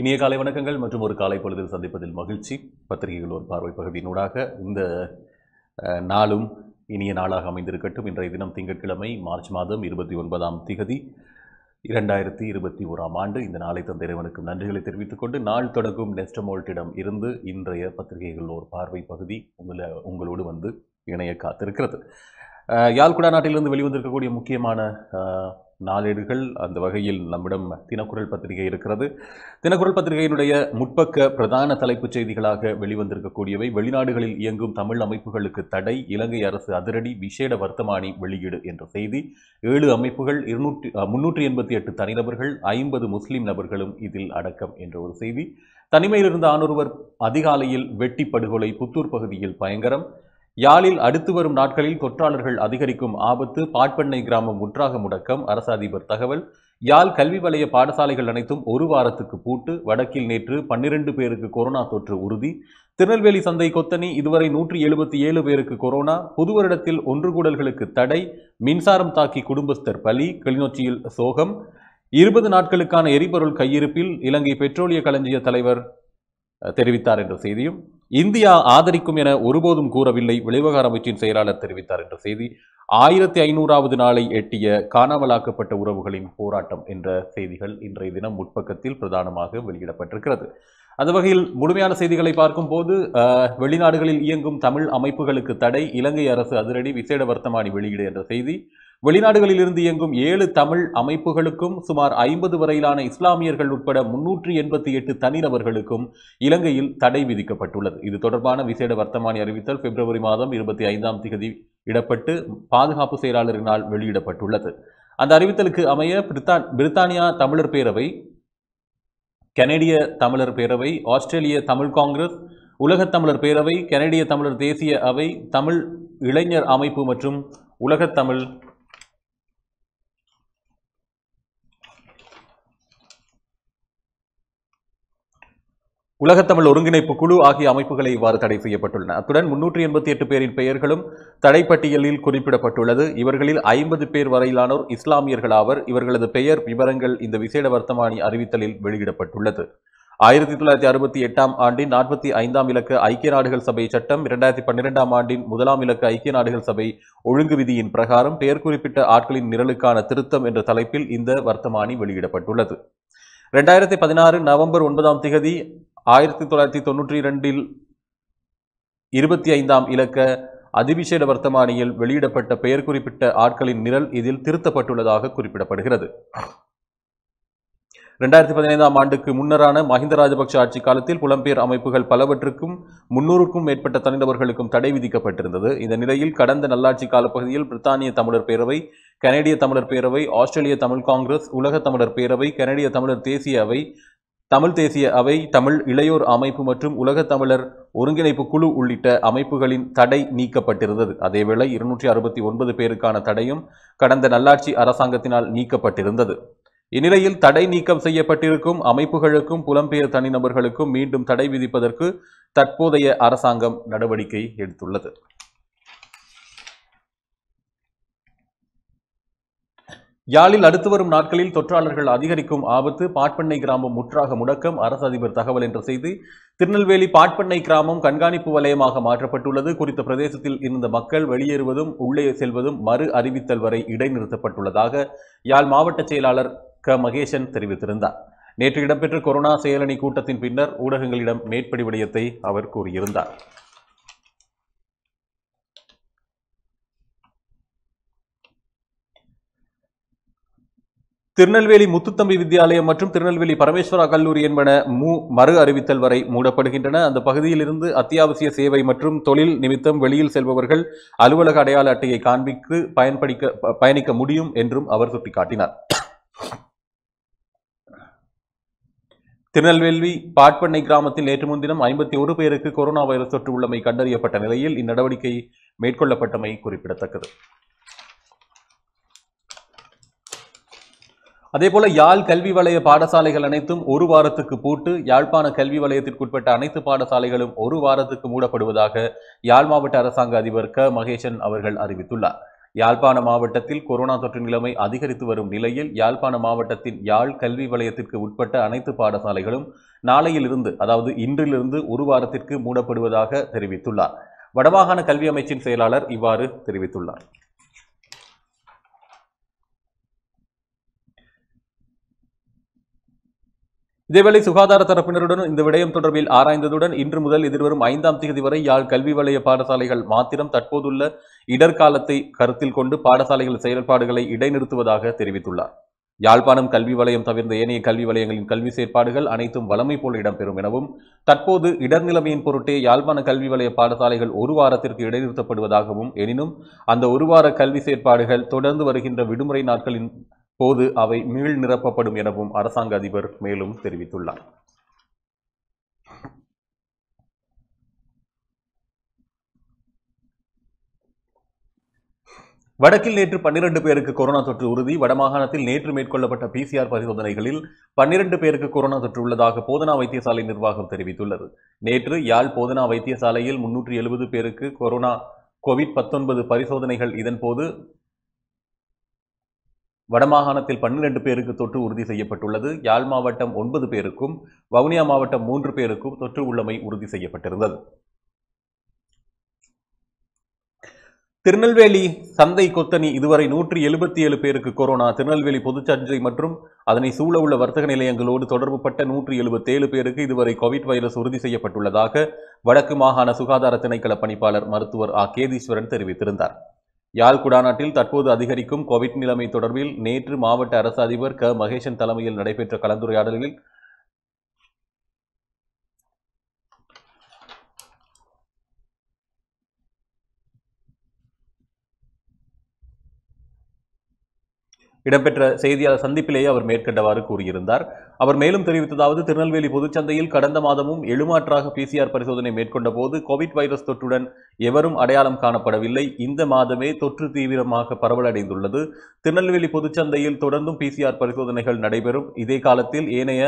இனிய காலை வணக்கங்கள் மற்றும் ஒரு காலை பொழுதில் சந்திப்பதில் மகிழ்ச்சி பத்திரிகைகள் ஒரு பார்வை பகுதியினூடாக இந்த நாளும் இனிய நாளாக அமைந்திருக்கட்டும் இன்றைய தினம் திங்கட்கிழமை மார்ச் மாதம் இருபத்தி ஒன்பதாம் திகதி இரண்டாயிரத்தி இருபத்தி ஓராம் ஆண்டு இந்த நாளை தந்த இறைவனுக்கும் நன்றிகளை தெரிவித்துக் கொண்டு நாள் தொடங்கும் நெஸ்டமோல்ட்டிடம் இருந்து இன்றைய பத்திரிகைகள் ஒரு பார்வை பகுதி உங்களை உங்களோடு வந்து இணைய காத்திருக்கிறது யாழ்குடா நாட்டிலிருந்து வெளிவந்திருக்கக்கூடிய முக்கியமான நாளேடுகள் அந்த வகையில் நம்மிடம் தினக்குரல் பத்திரிகை இருக்கிறது தினக்குரல் பத்திரிகையினுடைய முற்பக்க பிரதான தலைப்புச் செய்திகளாக வெளிவந்திருக்கக்கூடியவை வெளிநாடுகளில் இயங்கும் தமிழ் அமைப்புகளுக்கு தடை இலங்கை அரசு அதிரடி விசேட வர்த்தமானி வெளியீடு என்ற செய்தி ஏழு அமைப்புகள் இருநூற்றி முன்னூற்றி எண்பத்தி எட்டு தனிநபர்கள் ஐம்பது முஸ்லீம் நபர்களும் இதில் அடக்கம் என்ற ஒரு செய்தி தனிமையிலிருந்த ஆணொருவர் அதிகாலையில் வெட்டி படுகொலை புத்தூர் பகுதியில் பயங்கரம் யாழில் அடுத்து வரும் நாட்களில் தொற்றாளர்கள் அதிகரிக்கும் ஆபத்து பாட்பண்ணை கிராமம் முற்றாக முடக்கம் அரச அதிபர் தகவல் யாழ் கல்வி வலய பாடசாலைகள் அனைத்தும் ஒரு வாரத்துக்கு பூட்டு வடக்கில் நேற்று பன்னிரண்டு பேருக்கு கொரோனா தொற்று உறுதி திருநெல்வேலி சந்தை கொத்தனி இதுவரை நூற்றி எழுபத்தி ஏழு பேருக்கு கொரோனா புது வருடத்தில் ஒன்று கூடல்களுக்கு தடை மின்சாரம் தாக்கி குடும்பஸ்தர் பலி கிளிநொச்சியில் சோகம் இருபது நாட்களுக்கான எரிபொருள் கையிருப்பில் இலங்கை பெட்ரோலிய களஞ்சிய தலைவர் தெரிவித்தார் என்ற செய்தியும் இந்தியா ஆதரிக்கும் என ஒருபோதும் கூறவில்லை வெளிவகார அமைச்சின் செயலாளர் தெரிவித்தார் என்ற செய்தி ஆயிரத்தி ஐநூறாவது நாளை எட்டிய காணாமலாக்கப்பட்ட உறவுகளின் போராட்டம் என்ற செய்திகள் இன்றைய தினம் முற்பக்கத்தில் பிரதானமாக வெளியிடப்பட்டிருக்கிறது அந்த வகையில் முழுமையான செய்திகளை பார்க்கும்போது வெளிநாடுகளில் இயங்கும் தமிழ் அமைப்புகளுக்கு தடை இலங்கை அரசு அதிரடி விசேட வர்த்தமானி வெளியீடு என்ற செய்தி வெளிநாடுகளில் இருந்து இயங்கும் ஏழு தமிழ் அமைப்புகளுக்கும் சுமார் ஐம்பது வரையிலான இஸ்லாமியர்கள் உட்பட முன்னூற்றி எண்பத்தி எட்டு தனிநபர்களுக்கும் இலங்கையில் தடை விதிக்கப்பட்டுள்ளது இது தொடர்பான விசேட வர்த்தமானி அறிவித்தல் பிப்ரவரி மாதம் இருபத்தி ஐந்தாம் தேதி இடப்பட்டு பாதுகாப்பு செயலாளரினால் வெளியிடப்பட்டுள்ளது அந்த அறிவித்தலுக்கு அமைய பிரித்தான் பிரித்தானியா தமிழர் பேரவை கனேடிய தமிழர் பேரவை ஆஸ்திரேலிய தமிழ் காங்கிரஸ் உலகத் தமிழர் பேரவை கனடிய தமிழர் தேசிய அவை தமிழ் இளைஞர் அமைப்பு மற்றும் உலகத்தமிழ் உலகத்தமிழ் ஒருங்கிணைப்பு குழு ஆகிய அமைப்புகளை இவ்வாறு தடை செய்யப்பட்டுள்ளன அத்துடன் முன்னூற்றி எண்பத்தி எட்டு பேரின் பெயர்களும் தடைப்பட்டியலில் குறிப்பிடப்பட்டுள்ளது இவர்களில் ஐம்பது பேர் வரையிலானோர் இஸ்லாமியர்கள் ஆவர் இவர்களது பெயர் விவரங்கள் இந்த விசேட வர்த்தமானி அறிவித்தலில் வெளியிடப்பட்டுள்ளது ஆயிரத்தி தொள்ளாயிரத்தி அறுபத்தி எட்டாம் ஆண்டின் நாற்பத்தி ஐந்தாம் இலக்க ஐக்கிய நாடுகள் சபை சட்டம் இரண்டாயிரத்தி பன்னிரெண்டாம் ஆண்டின் முதலாம் இலக்க ஐக்கிய நாடுகள் சபை ஒழுங்கு விதியின் பிரகாரம் பெயர் குறிப்பிட்ட ஆட்களின் நிரலுக்கான திருத்தம் என்ற தலைப்பில் இந்த வர்த்தமானி வெளியிடப்பட்டுள்ளது ரெண்டாயிரத்தி பதினாறு நவம்பர் ஒன்பதாம் திகதி ஆயிரத்தி தொள்ளாயிரத்தி தொன்னூற்றி இரண்டில் இருபத்தி ஐந்தாம் இலக்க அதிபிஷேட வர்த்தமானியில் வெளியிடப்பட்ட பெயர் குறிப்பிட்ட ஆட்களின் நிரல் இதில் திருத்தப்பட்டுள்ளதாக குறிப்பிடப்படுகிறது ரெண்டாயிரத்தி பதினைந்தாம் ஆண்டுக்கு முன்னரான மஹிந்த ராஜபக்ஷ ஆட்சி காலத்தில் புலம்பெயர் அமைப்புகள் பலவற்றுக்கும் முன்னூறுக்கும் மேற்பட்ட தனிநபர்களுக்கும் தடை விதிக்கப்பட்டிருந்தது இந்த நிலையில் கடந்த நல்லாட்சி காலப்பகுதியில் பிரித்தானிய தமிழர் பேரவை கனேடிய தமிழர் பேரவை ஆஸ்திரேலிய தமிழ் காங்கிரஸ் உலக தமிழர் பேரவை கனடிய தமிழர் தேசிய அவை தமிழ் தேசிய அவை தமிழ் இளையோர் அமைப்பு மற்றும் உலக தமிழர் ஒருங்கிணைப்பு குழு உள்ளிட்ட அமைப்புகளின் தடை நீக்கப்பட்டிருந்தது அதேவேளை இருநூற்றி அறுபத்தி ஒன்பது பேருக்கான தடையும் கடந்த நல்லாட்சி அரசாங்கத்தினால் நீக்கப்பட்டிருந்தது இந்நிலையில் தடை நீக்கம் செய்யப்பட்டிருக்கும் அமைப்புகளுக்கும் புலம்பெயர் தனிநபர்களுக்கும் மீண்டும் தடை விதிப்பதற்கு தற்போதைய அரசாங்கம் நடவடிக்கை எடுத்துள்ளது யாழில் அடுத்து வரும் நாட்களில் தொற்றாளர்கள் அதிகரிக்கும் ஆபத்து பாட்பண்ணை கிராமம் முற்றாக முடக்கம் அரசு அதிபர் தகவல் என்ற செய்தி திருநெல்வேலி பாட்பண்ணை கிராமம் கண்காணிப்பு வலயமாக மாற்றப்பட்டுள்ளது குறித்த பிரதேசத்தில் இருந்த மக்கள் வெளியேறுவதும் உள்ளே செல்வதும் மறு அறிவித்தல் வரை இடைநிறுத்தப்பட்டுள்ளதாக யாழ் மாவட்ட செயலாளர் க மகேசன் தெரிவித்திருந்தார் நேற்று இடம்பெற்ற கொரோனா செயலணி கூட்டத்தின் பின்னர் ஊடகங்களிடம் மேற்படி விடயத்தை அவர் கூறியிருந்தார் திருநெல்வேலி முத்துத்தம்பி வித்யாலயம் மற்றும் திருநெல்வேலி பரமேஸ்வரா கல்லூரி என்பன மூ மறு அறிவித்தல் வரை மூடப்படுகின்றன அந்த பகுதியிலிருந்து அத்தியாவசிய சேவை மற்றும் தொழில் நிமித்தம் வெளியில் செல்பவர்கள் அலுவலக அடையாள அட்டையை காண்பித்து பயன்படிக்க பயணிக்க முடியும் என்றும் அவர் சுட்டிக்காட்டினார் திருநெல்வேலி பாட்பண்ணை கிராமத்தில் நேற்று முன்தினம் ஐம்பத்தி ஒரு பேருக்கு கொரோனா வைரஸ் தொற்று உள்ளமை கண்டறியப்பட்ட நிலையில் இந்நடவடிக்கை மேற்கொள்ளப்பட்டமை குறிப்பிடத்தக்கது அதே போல யாழ் கல்வி வலய பாடசாலைகள் அனைத்தும் ஒரு வாரத்துக்கு பூட்டு யாழ்ப்பாண கல்வி வலயத்திற்குட்பட்ட அனைத்து பாடசாலைகளும் ஒரு வாரத்துக்கு மூடப்படுவதாக யாழ் மாவட்ட அரசாங்க அதிபர் க மகேசன் அவர்கள் அறிவித்துள்ளார் யாழ்ப்பாண மாவட்டத்தில் கொரோனா தொற்று நிலைமை அதிகரித்து வரும் நிலையில் யாழ்ப்பாண மாவட்டத்தின் யாழ் கல்வி வலயத்திற்கு உட்பட்ட அனைத்து பாடசாலைகளும் நாளையிலிருந்து அதாவது இன்றிலிருந்து ஒரு வாரத்திற்கு மூடப்படுவதாக தெரிவித்துள்ளார் வடமாகாண கல்வி அமைச்சின் செயலாளர் இவ்வாறு தெரிவித்துள்ளார் இதேவேளை சுகாதார தரப்பினருடன் இந்த விடயம் தொடர்பில் ஆராய்ந்ததுடன் இன்று முதல் எதிர்வரும் ஐந்தாம் தேதி வரை யாழ் கல்வி வளைய பாடசாலைகள் மாத்திரம் தற்போதுள்ள இடர்காலத்தை கருத்தில் கொண்டு பாடசாலைகள் செயல்பாடுகளை இடைநிறுத்துவதாக தெரிவித்துள்ளார் யாழ்ப்பாணம் கல்வி வளையம் தவிர்ந்த ஏனைய கல்வி வளையங்களின் கல்வி செயற்பாடுகள் அனைத்தும் வளமை போல இடம்பெறும் எனவும் தற்போது இடர் நிலைமையின் பொருட்டே யாழ்ப்பாண கல்வி வளைய பாடசாலைகள் ஒரு வாரத்திற்கு இடைநிறுத்தப்படுவதாகவும் எனினும் அந்த ஒரு வார கல்வி செயற்பாடுகள் தொடர்ந்து வருகின்ற விடுமுறை நாட்களின் போது அவை மீள் நிரப்பப்படும் எனவும் அரசாங்க அதிபர் மேலும் தெரிவித்துள்ளார் வடக்கில் நேற்று பன்னிரண்டு பேருக்கு கொரோனா தொற்று உறுதி வடமாகாணத்தில் நேற்று மேற்கொள்ளப்பட்ட பிசிஆர் பரிசோதனைகளில் பன்னிரண்டு பேருக்கு கொரோனா தொற்று உள்ளதாக போதனா வைத்தியசாலை நிர்வாகம் தெரிவித்துள்ளது நேற்று யாழ் போதனா வைத்தியசாலையில் முன்னூற்றி எழுபது பேருக்கு கொரோனா கோவிட் பத்தொன்பது பரிசோதனைகள் இதன்போது வடமாகாணத்தில் பன்னிரண்டு பேருக்கு தொற்று உறுதி செய்யப்பட்டுள்ளது யாழ் மாவட்டம் ஒன்பது பேருக்கும் வவுனியா மாவட்டம் மூன்று பேருக்கும் தொற்று உள்ளமை உறுதி செய்யப்பட்டிருந்தது திருநெல்வேலி சந்தை கொத்தனி இதுவரை நூற்றி எழுபத்தி ஏழு பேருக்கு கொரோனா திருநெல்வேலி பொதுச்சஞ்சை மற்றும் அதனை சூழ உள்ள வர்த்தக நிலையங்களோடு தொடர்புபட்ட நூற்றி எழுபத்தேழு பேருக்கு இதுவரை கோவிட் வைரஸ் உறுதி செய்யப்பட்டுள்ளதாக வடக்கு மாகாண சுகாதார திணைக்கள பணிப்பாளர் மருத்துவர் ஆ கேதீஸ்வரன் தெரிவித்திருந்தார் யாழ் குடாநாட்டில் தற்போது அதிகரிக்கும் கோவிட் நிலைமை தொடர்பில் நேற்று மாவட்ட அரசு அதிபர் க மகேசன் தலைமையில் நடைபெற்ற கலந்துரையாடலில் இடம்பெற்ற செய்தியாளர் சந்திப்பிலேயே அவர் மேற்கண்டவாறு கூறியிருந்தார் அவர் மேலும் தெரிவித்ததாவது திருநெல்வேலி பொதுச்சந்தையில் கடந்த மாதமும் எழுமாற்றாக பிசிஆர் பரிசோதனை மேற்கொண்ட போது கோவிட் வைரஸ் தொற்றுடன் எவரும் அடையாளம் காணப்படவில்லை இந்த மாதமே தொற்று தீவிரமாக பரவலடைந்துள்ளது திருநெல்வேலி பொதுச்சந்தையில் தொடர்ந்தும் பிசிஆர் பரிசோதனைகள் நடைபெறும் இதே காலத்தில் ஏனைய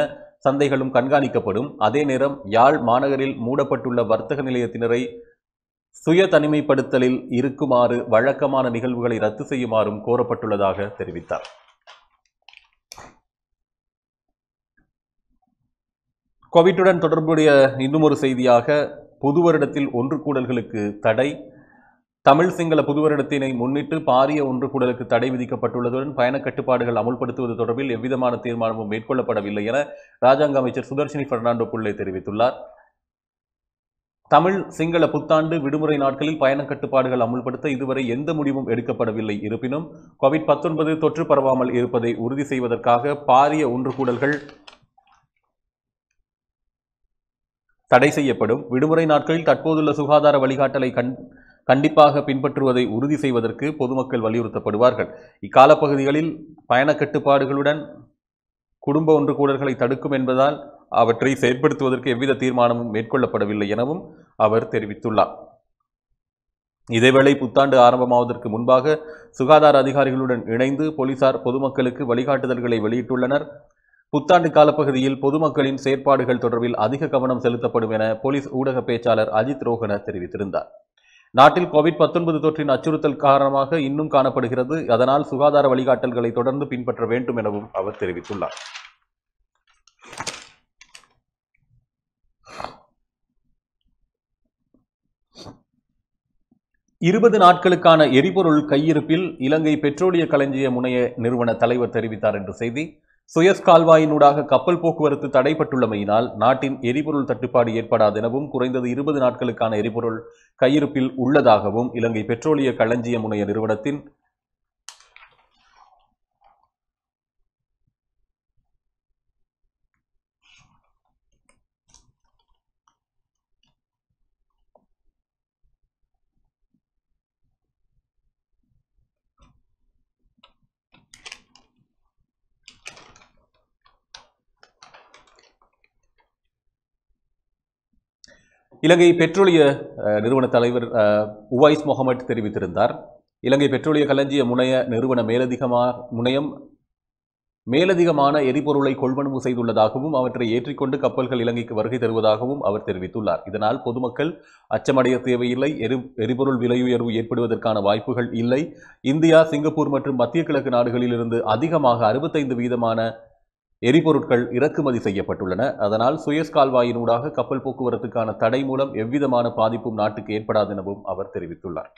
சந்தைகளும் கண்காணிக்கப்படும் அதே நேரம் யாழ் மாநகரில் மூடப்பட்டுள்ள வர்த்தக நிலையத்தினரை சுய தனிமைப்படுத்தலில் இருக்குமாறு வழக்கமான நிகழ்வுகளை ரத்து செய்யுமாறும் கோரப்பட்டுள்ளதாக தெரிவித்தார் கோவிட்டுடன் தொடர்புடைய இன்னும் ஒரு செய்தியாக புது வருடத்தில் ஒன்று கூடல்களுக்கு தடை தமிழ் சிங்கள புது வருடத்தினை முன்னிட்டு பாரிய ஒன்று கூடலுக்கு தடை விதிக்கப்பட்டுள்ளதுடன் பயண கட்டுப்பாடுகள் அமுல்படுத்துவது தொடர்பில் எவ்விதமான தீர்மானமும் மேற்கொள்ளப்படவில்லை என ராஜாங்க அமைச்சர் சுதர்ஷினி பெர்னாண்டோ புள்ளை தெரிவித்துள்ளார் தமிழ் சிங்கள புத்தாண்டு விடுமுறை நாட்களில் பயண கட்டுப்பாடுகள் அமுல்படுத்த இதுவரை எந்த முடிவும் எடுக்கப்படவில்லை இருப்பினும் கோவிட் பத்தொன்பது தொற்று பரவாமல் இருப்பதை உறுதி செய்வதற்காக பாரிய ஒன்று கூடல்கள் தடை செய்யப்படும் விடுமுறை நாட்களில் தற்போதுள்ள சுகாதார வழிகாட்டலை கண் கண்டிப்பாக பின்பற்றுவதை உறுதி செய்வதற்கு பொதுமக்கள் வலியுறுத்தப்படுவார்கள் இக்கால பகுதிகளில் பயண கட்டுப்பாடுகளுடன் குடும்ப ஒன்று கூடல்களை தடுக்கும் என்பதால் அவற்றை செயற்படுத்துவதற்கு எவ்வித தீர்மானமும் மேற்கொள்ளப்படவில்லை எனவும் அவர் தெரிவித்துள்ளார் இதேவேளை புத்தாண்டு ஆரம்பமாவதற்கு முன்பாக சுகாதார அதிகாரிகளுடன் இணைந்து போலீசார் பொதுமக்களுக்கு வழிகாட்டுதல்களை வெளியிட்டுள்ளனர் புத்தாண்டு காலப்பகுதியில் பொதுமக்களின் செயற்பாடுகள் தொடர்பில் அதிக கவனம் செலுத்தப்படும் என போலீஸ் ஊடக பேச்சாளர் அஜித் ரோஹன தெரிவித்திருந்தார் நாட்டில் கோவிட் பத்தொன்பது தொற்றின் அச்சுறுத்தல் காரணமாக இன்னும் காணப்படுகிறது அதனால் சுகாதார வழிகாட்டல்களை தொடர்ந்து பின்பற்ற வேண்டும் எனவும் அவர் தெரிவித்துள்ளார் இருபது நாட்களுக்கான எரிபொருள் கையிருப்பில் இலங்கை பெட்ரோலிய களஞ்சிய முனைய நிறுவன தலைவர் தெரிவித்தார் என்ற செய்தி சுயஸ் கால்வாயினூடாக கப்பல் போக்குவரத்து தடைப்பட்டுள்ளமையினால் நாட்டின் எரிபொருள் தட்டுப்பாடு ஏற்படாது எனவும் குறைந்தது இருபது நாட்களுக்கான எரிபொருள் கையிருப்பில் உள்ளதாகவும் இலங்கை பெட்ரோலிய களஞ்சிய முனைய நிறுவனத்தின் இலங்கை பெட்ரோலிய நிறுவன தலைவர் உவாய்ஸ் முகமட் தெரிவித்திருந்தார் இலங்கை பெட்ரோலிய களஞ்சிய முனைய நிறுவன மேலதிகமா முனையம் மேலதிகமான எரிபொருளை கொள்வனவு செய்துள்ளதாகவும் அவற்றை ஏற்றிக்கொண்டு கப்பல்கள் இலங்கைக்கு வருகை தருவதாகவும் அவர் தெரிவித்துள்ளார் இதனால் பொதுமக்கள் அச்சமடைய தேவையில்லை எரி எரிபொருள் விலையுயர்வு ஏற்படுவதற்கான வாய்ப்புகள் இல்லை இந்தியா சிங்கப்பூர் மற்றும் மத்திய கிழக்கு நாடுகளிலிருந்து அதிகமாக அறுபத்தைந்து வீதமான எரிபொருட்கள் இறக்குமதி செய்யப்பட்டுள்ளன அதனால் சுயஸ் கால்வாயினூடாக கப்பல் போக்குவரத்துக்கான தடை மூலம் எவ்விதமான பாதிப்பும் நாட்டுக்கு ஏற்படாது எனவும் அவர் தெரிவித்துள்ளார்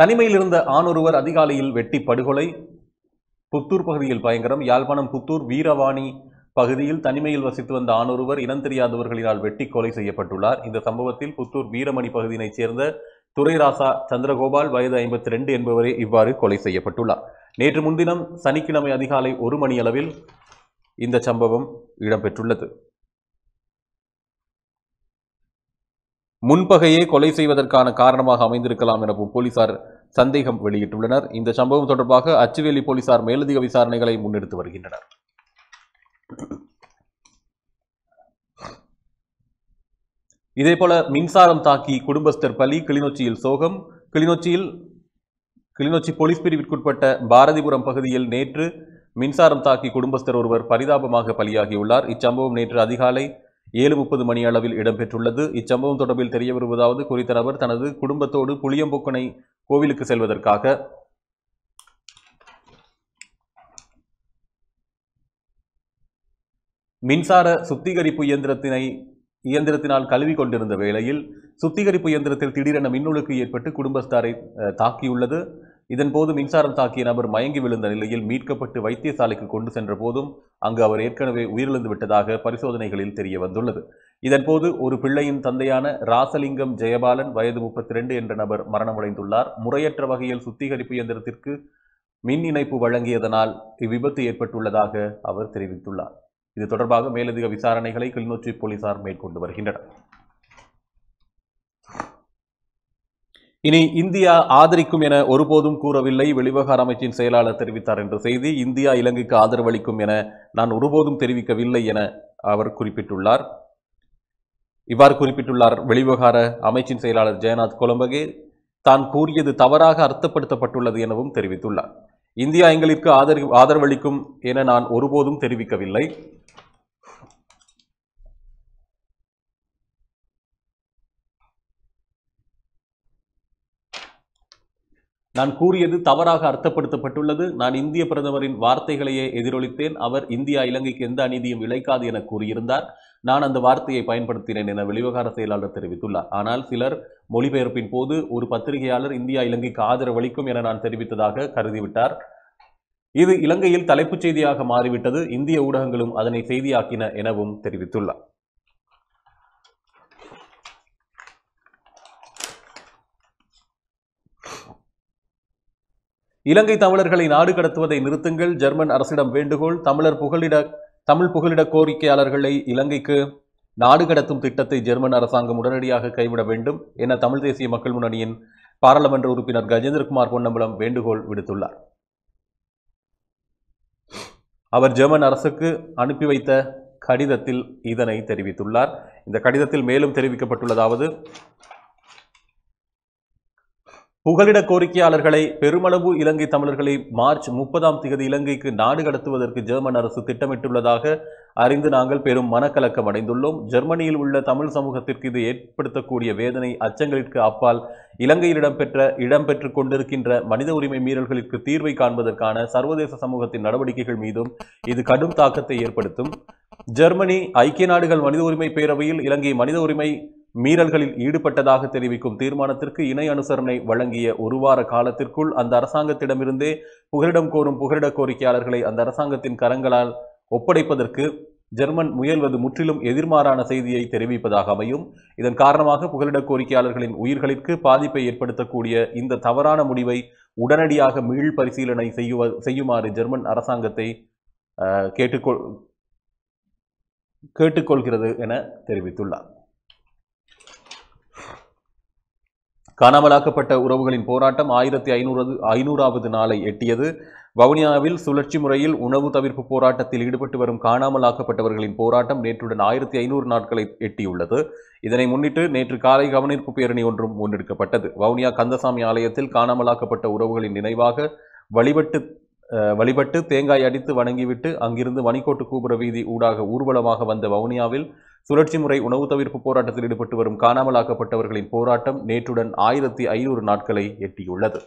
தனிமையில் இருந்த ஆணொருவர் அதிகாலையில் வெட்டி படுகொலை புத்தூர் பகுதியில் பயங்கரம் யாழ்ப்பாணம் புத்தூர் வீரவாணி பகுதியில் தனிமையில் வசித்து வந்த ஆணொருவர் இனம் தெரியாதவர்களினால் வெட்டி கொலை செய்யப்பட்டுள்ளார் இந்த சம்பவத்தில் புத்தூர் வீரமணி பகுதியினைச் சேர்ந்த துரைராசா சந்திரகோபால் வயது ஐம்பத்தி ரெண்டு என்பவரே இவ்வாறு கொலை செய்யப்பட்டுள்ளார் நேற்று முன்தினம் சனிக்கிழமை அதிகாலை ஒரு மணி அளவில் இந்த சம்பவம் இடம்பெற்றுள்ளது முன்பகையே கொலை செய்வதற்கான காரணமாக அமைந்திருக்கலாம் எனவும் போலீசார் சந்தேகம் வெளியிட்டுள்ளனர் இந்த சம்பவம் தொடர்பாக அச்சுவேலி போலீசார் மேலதிக விசாரணைகளை முன்னெடுத்து வருகின்றனர் இதே போல மின்சாரம் தாக்கி குடும்பஸ்தர் பலி கிளிநொச்சியில் சோகம் கிளிநொச்சியில் கிளிநொச்சி போலீஸ் பிரிவிற்குட்பட்ட பாரதிபுரம் பகுதியில் நேற்று மின்சாரம் தாக்கி குடும்பஸ்தர் ஒருவர் பரிதாபமாக பலியாகியுள்ளார் இச்சம்பவம் நேற்று அதிகாலை ஏழு முப்பது மணி அளவில் இடம்பெற்றுள்ளது இச்சம்பவம் தொடர்பில் தெரிய வருவதாவது குறித்த நபர் தனது குடும்பத்தோடு புளியம்போக்கனை கோவிலுக்கு செல்வதற்காக மின்சார சுத்திகரிப்பு இயந்திரத்தினை இயந்திரத்தினால் கழுவி கொண்டிருந்த வேளையில் சுத்திகரிப்பு இயந்திரத்தில் திடீரென மின்னுழுக்கு ஏற்பட்டு குடும்பஸ்தாரை தாக்கியுள்ளது இதன்போது மின்சாரம் தாக்கிய நபர் மயங்கி விழுந்த நிலையில் மீட்கப்பட்டு வைத்தியசாலைக்கு கொண்டு சென்ற போதும் அங்கு அவர் ஏற்கனவே உயிரிழந்து விட்டதாக பரிசோதனைகளில் தெரிய வந்துள்ளது இதன்போது ஒரு பிள்ளையின் தந்தையான ராசலிங்கம் ஜெயபாலன் வயது முப்பத்தி ரெண்டு என்ற நபர் மரணமடைந்துள்ளார் முறையற்ற வகையில் சுத்திகரிப்பு இயந்திரத்திற்கு மின் இணைப்பு வழங்கியதனால் இவ்விபத்து ஏற்பட்டுள்ளதாக அவர் தெரிவித்துள்ளார் இது தொடர்பாக மேலதிக விசாரணைகளை கிளிநொச்சி போலீசார் மேற்கொண்டு வருகின்றனர் இனி இந்தியா ஆதரிக்கும் என ஒருபோதும் கூறவில்லை வெளிவகார அமைச்சின் செயலாளர் தெரிவித்தார் என்ற செய்தி இந்தியா இலங்கைக்கு ஆதரவளிக்கும் என நான் ஒருபோதும் தெரிவிக்கவில்லை என அவர் குறிப்பிட்டுள்ளார் இவ்வாறு குறிப்பிட்டுள்ளார் வெளிவகார அமைச்சின் செயலாளர் ஜெயநாத் கொலம்பகே தான் கூறியது தவறாக அர்த்தப்படுத்தப்பட்டுள்ளது எனவும் தெரிவித்துள்ளார் இந்தியா எங்களுக்கு ஆதரவு ஆதரவளிக்கும் என நான் ஒருபோதும் தெரிவிக்கவில்லை நான் கூறியது தவறாக அர்த்தப்படுத்தப்பட்டுள்ளது நான் இந்திய பிரதமரின் வார்த்தைகளையே எதிரொலித்தேன் அவர் இந்தியா இலங்கைக்கு எந்த அநீதியும் இழைக்காது என கூறியிருந்தார் நான் அந்த வார்த்தையை பயன்படுத்தினேன் என வெளிவகார செயலாளர் தெரிவித்துள்ளார் ஆனால் சிலர் மொழிபெயர்ப்பின் போது ஒரு பத்திரிகையாளர் இந்தியா இலங்கைக்கு ஆதரவு அளிக்கும் என நான் தெரிவித்ததாக கருதிவிட்டார் இது இலங்கையில் தலைப்புச் செய்தியாக மாறிவிட்டது இந்திய ஊடகங்களும் அதனை செய்தியாக்கின எனவும் தெரிவித்துள்ளார் இலங்கை தமிழர்களை நாடு கடத்துவதை நிறுத்துங்கள் ஜெர்மன் அரசிடம் வேண்டுகோள் தமிழர் புகலிட தமிழ் புகலிட கோரிக்கையாளர்களை இலங்கைக்கு நாடு கடத்தும் திட்டத்தை ஜெர்மன் அரசாங்கம் உடனடியாக கைவிட வேண்டும் என தமிழ் தேசிய மக்கள் முன்னணியின் பாராளுமன்ற உறுப்பினர் கஜேந்திரகுமார் பொன்னம்பலம் வேண்டுகோள் விடுத்துள்ளார் அவர் ஜெர்மன் அரசுக்கு அனுப்பி வைத்த கடிதத்தில் இதனை தெரிவித்துள்ளார் இந்த கடிதத்தில் மேலும் தெரிவிக்கப்பட்டுள்ளதாவது புகலிட கோரிக்கையாளர்களை பெருமளவு இலங்கை தமிழர்களை மார்ச் முப்பதாம் தேதி இலங்கைக்கு நாடு கடத்துவதற்கு ஜெர்மன் அரசு திட்டமிட்டுள்ளதாக அறிந்து நாங்கள் பெரும் மனக்கலக்கம் அடைந்துள்ளோம் ஜெர்மனியில் உள்ள தமிழ் சமூகத்திற்கு இது ஏற்படுத்தக்கூடிய வேதனை அச்சங்களிற்கு அப்பால் இலங்கையில் இடம்பெற்ற இடம்பெற்று கொண்டிருக்கின்ற மனித உரிமை மீறல்களுக்கு தீர்வை காண்பதற்கான சர்வதேச சமூகத்தின் நடவடிக்கைகள் மீதும் இது கடும் தாக்கத்தை ஏற்படுத்தும் ஜெர்மனி ஐக்கிய நாடுகள் மனித உரிமை பேரவையில் இலங்கை மனித உரிமை மீறல்களில் ஈடுபட்டதாக தெரிவிக்கும் தீர்மானத்திற்கு இணை அனுசரணை வழங்கிய ஒரு வார காலத்திற்குள் அந்த அரசாங்கத்திடமிருந்தே புகலிடம் கோரும் புகலிட கோரிக்கையாளர்களை அந்த அரசாங்கத்தின் கரங்களால் ஒப்படைப்பதற்கு ஜெர்மன் முயல்வது முற்றிலும் எதிர்மாறான செய்தியை தெரிவிப்பதாக அமையும் இதன் காரணமாக புகலிட கோரிக்கையாளர்களின் உயிர்களிற்கு பாதிப்பை ஏற்படுத்தக்கூடிய இந்த தவறான முடிவை உடனடியாக மீள் பரிசீலனை செய்யுவ செய்யுமாறு ஜெர்மன் அரசாங்கத்தை கேட்டுக்கொள் கேட்டுக்கொள்கிறது என தெரிவித்துள்ளார் காணாமலாக்கப்பட்ட உறவுகளின் போராட்டம் ஆயிரத்தி ஐநூறு ஐநூறாவது நாளை எட்டியது வவுனியாவில் சுழற்சி முறையில் உணவு தவிர்ப்பு போராட்டத்தில் ஈடுபட்டு வரும் காணாமலாக்கப்பட்டவர்களின் போராட்டம் நேற்றுடன் ஆயிரத்தி ஐநூறு நாட்களை எட்டியுள்ளது இதனை முன்னிட்டு நேற்று காலை கவனிப்பு பேரணி ஒன்றும் முன்னெடுக்கப்பட்டது வவுனியா கந்தசாமி ஆலயத்தில் காணாமலாக்கப்பட்ட உறவுகளின் நினைவாக வழிபட்டு வழிபட்டு தேங்காய் அடித்து வணங்கிவிட்டு அங்கிருந்து மணிக்கோட்டு கூபுர வீதி ஊடாக ஊர்வலமாக வந்த வவுனியாவில் சுழற்சி முறை உணவு தவிர்ப்பு போராட்டத்தில் ஈடுபட்டு வரும் காணாமலாக்கப்பட்டவர்களின் போராட்டம் நேற்றுடன் ஆயிரத்தி ஐநூறு நாட்களை எட்டியுள்ளது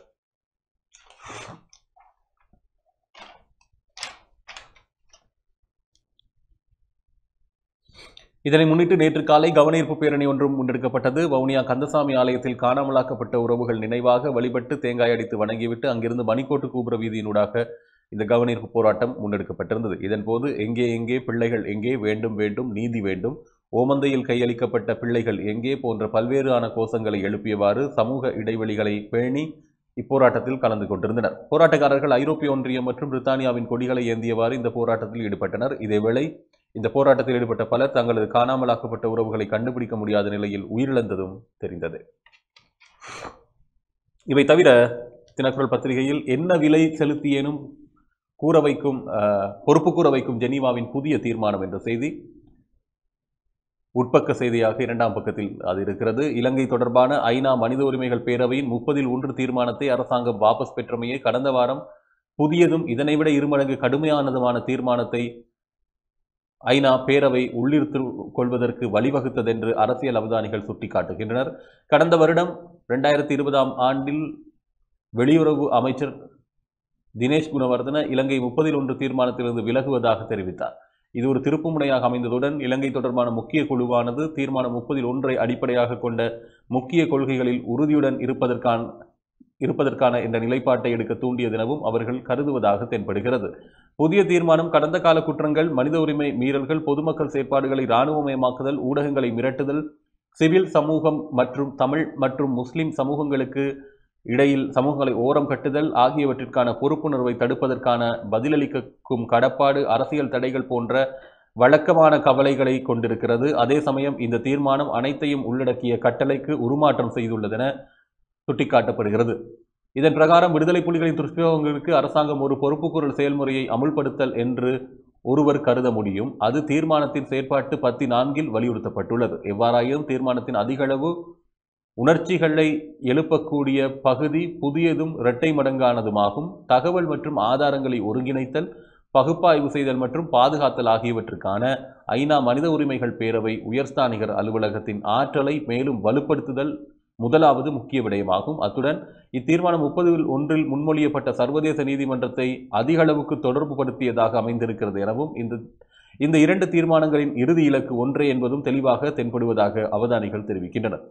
இதனை முன்னிட்டு நேற்று காலை கவனீர்ப்பு பேரணி ஒன்றும் முன்னெடுக்கப்பட்டது வவுனியா கந்தசாமி ஆலயத்தில் காணாமலாக்கப்பட்ட உறவுகள் நினைவாக வழிபட்டு தேங்காய் அடித்து வணங்கிவிட்டு அங்கிருந்து மணிக்கோட்டு கூபுர வீதியினூடாக இந்த கவனிப்பு போராட்டம் முன்னெடுக்கப்பட்டிருந்தது இதன்போது எங்கே எங்கே பிள்ளைகள் எங்கே வேண்டும் வேண்டும் நீதி வேண்டும் ஓமந்தையில் கையளிக்கப்பட்ட பிள்ளைகள் எங்கே போன்ற பல்வேறான கோஷங்களை எழுப்பியவாறு சமூக இடைவெளிகளை பேணி இப்போராட்டத்தில் கலந்து கொண்டிருந்தனர் போராட்டக்காரர்கள் ஐரோப்பிய ஒன்றியம் மற்றும் பிரித்தானியாவின் கொடிகளை ஏந்தியவாறு இந்த போராட்டத்தில் ஈடுபட்டனர் இதேவேளை இந்த போராட்டத்தில் ஈடுபட்ட பலர் தங்களது காணாமலாக்கப்பட்ட உறவுகளை கண்டுபிடிக்க முடியாத நிலையில் உயிரிழந்ததும் தெரிந்தது இவை தவிர தினக்குரல் பத்திரிகையில் என்ன விலை செலுத்தியேனும் கூற வைக்கும் பொறுப்பு கூற வைக்கும் ஜெனீவாவின் புதிய தீர்மானம் என்ற செய்தி உட்பக்க செய்தியாக இரண்டாம் பக்கத்தில் அது இருக்கிறது இலங்கை தொடர்பான ஐநா மனித உரிமைகள் பேரவையின் முப்பதில் ஒன்று தீர்மானத்தை அரசாங்கம் வாபஸ் பெற்றமையே கடந்த வாரம் புதியதும் இதனைவிட இருமடங்கு கடுமையானதுமான தீர்மானத்தை ஐநா பேரவை உள்ளிருத்து கொள்வதற்கு வழிவகுத்ததென்று அரசியல் அவதானிகள் சுட்டிக்காட்டுகின்றனர் கடந்த வருடம் இரண்டாயிரத்தி இருபதாம் ஆண்டில் வெளியுறவு அமைச்சர் தினேஷ் குணவர்தன இலங்கை முப்பதில் ஒன்று தீர்மானத்திலிருந்து விலகுவதாக தெரிவித்தார் இது ஒரு திருப்புமுனையாக அமைந்ததுடன் இலங்கை தொடர்பான முக்கிய குழுவானது தீர்மானம் முப்பதில் ஒன்றை அடிப்படையாக கொண்ட முக்கிய கொள்கைகளில் உறுதியுடன் இருப்பதற்கான இருப்பதற்கான என்ற நிலைப்பாட்டை எடுக்க தூண்டியதெனவும் அவர்கள் கருதுவதாக தென்படுகிறது புதிய தீர்மானம் கடந்த கால குற்றங்கள் மனித உரிமை மீறல்கள் பொதுமக்கள் செயற்பாடுகளை இராணுவமயமாக்குதல் ஊடகங்களை மிரட்டுதல் சிவில் சமூகம் மற்றும் தமிழ் மற்றும் முஸ்லிம் சமூகங்களுக்கு இடையில் சமூகங்களை ஓரம் கட்டுதல் ஆகியவற்றிற்கான பொறுப்புணர்வை தடுப்பதற்கான பதிலளிக்கும் கடப்பாடு அரசியல் தடைகள் போன்ற வழக்கமான கவலைகளை கொண்டிருக்கிறது அதே சமயம் இந்த தீர்மானம் அனைத்தையும் உள்ளடக்கிய கட்டளைக்கு உருமாற்றம் செய்துள்ளதென சுட்டிக்காட்டப்படுகிறது இதன் பிரகாரம் விடுதலை புலிகளின் துஷ்பிரயோகங்களுக்கு அரசாங்கம் ஒரு பொறுப்புக்குரல் செயல்முறையை அமுல்படுத்தல் என்று ஒருவர் கருத முடியும் அது தீர்மானத்தின் செயற்பாட்டு பத்தி நான்கில் வலியுறுத்தப்பட்டுள்ளது எவ்வாறாயினும் தீர்மானத்தின் அதிகளவு உணர்ச்சிகளை எழுப்பக்கூடிய பகுதி புதியதும் இரட்டை மடங்கானதுமாகும் தகவல் மற்றும் ஆதாரங்களை ஒருங்கிணைத்தல் பகுப்பாய்வு செய்தல் மற்றும் பாதுகாத்தல் ஆகியவற்றுக்கான ஐநா மனித உரிமைகள் பேரவை உயர்ஸ்தானிகர் அலுவலகத்தின் ஆற்றலை மேலும் வலுப்படுத்துதல் முதலாவது முக்கிய விடயமாகும் அத்துடன் இத்தீர்மானம் முப்பது ஒன்றில் முன்மொழியப்பட்ட சர்வதேச நீதிமன்றத்தை அதிக அளவுக்கு தொடர்பு படுத்தியதாக அமைந்திருக்கிறது எனவும் இந்த இந்த இரண்டு தீர்மானங்களின் இறுதி இலக்கு ஒன்றே என்பதும் தெளிவாக தென்படுவதாக அவதானிகள் தெரிவிக்கின்றனர்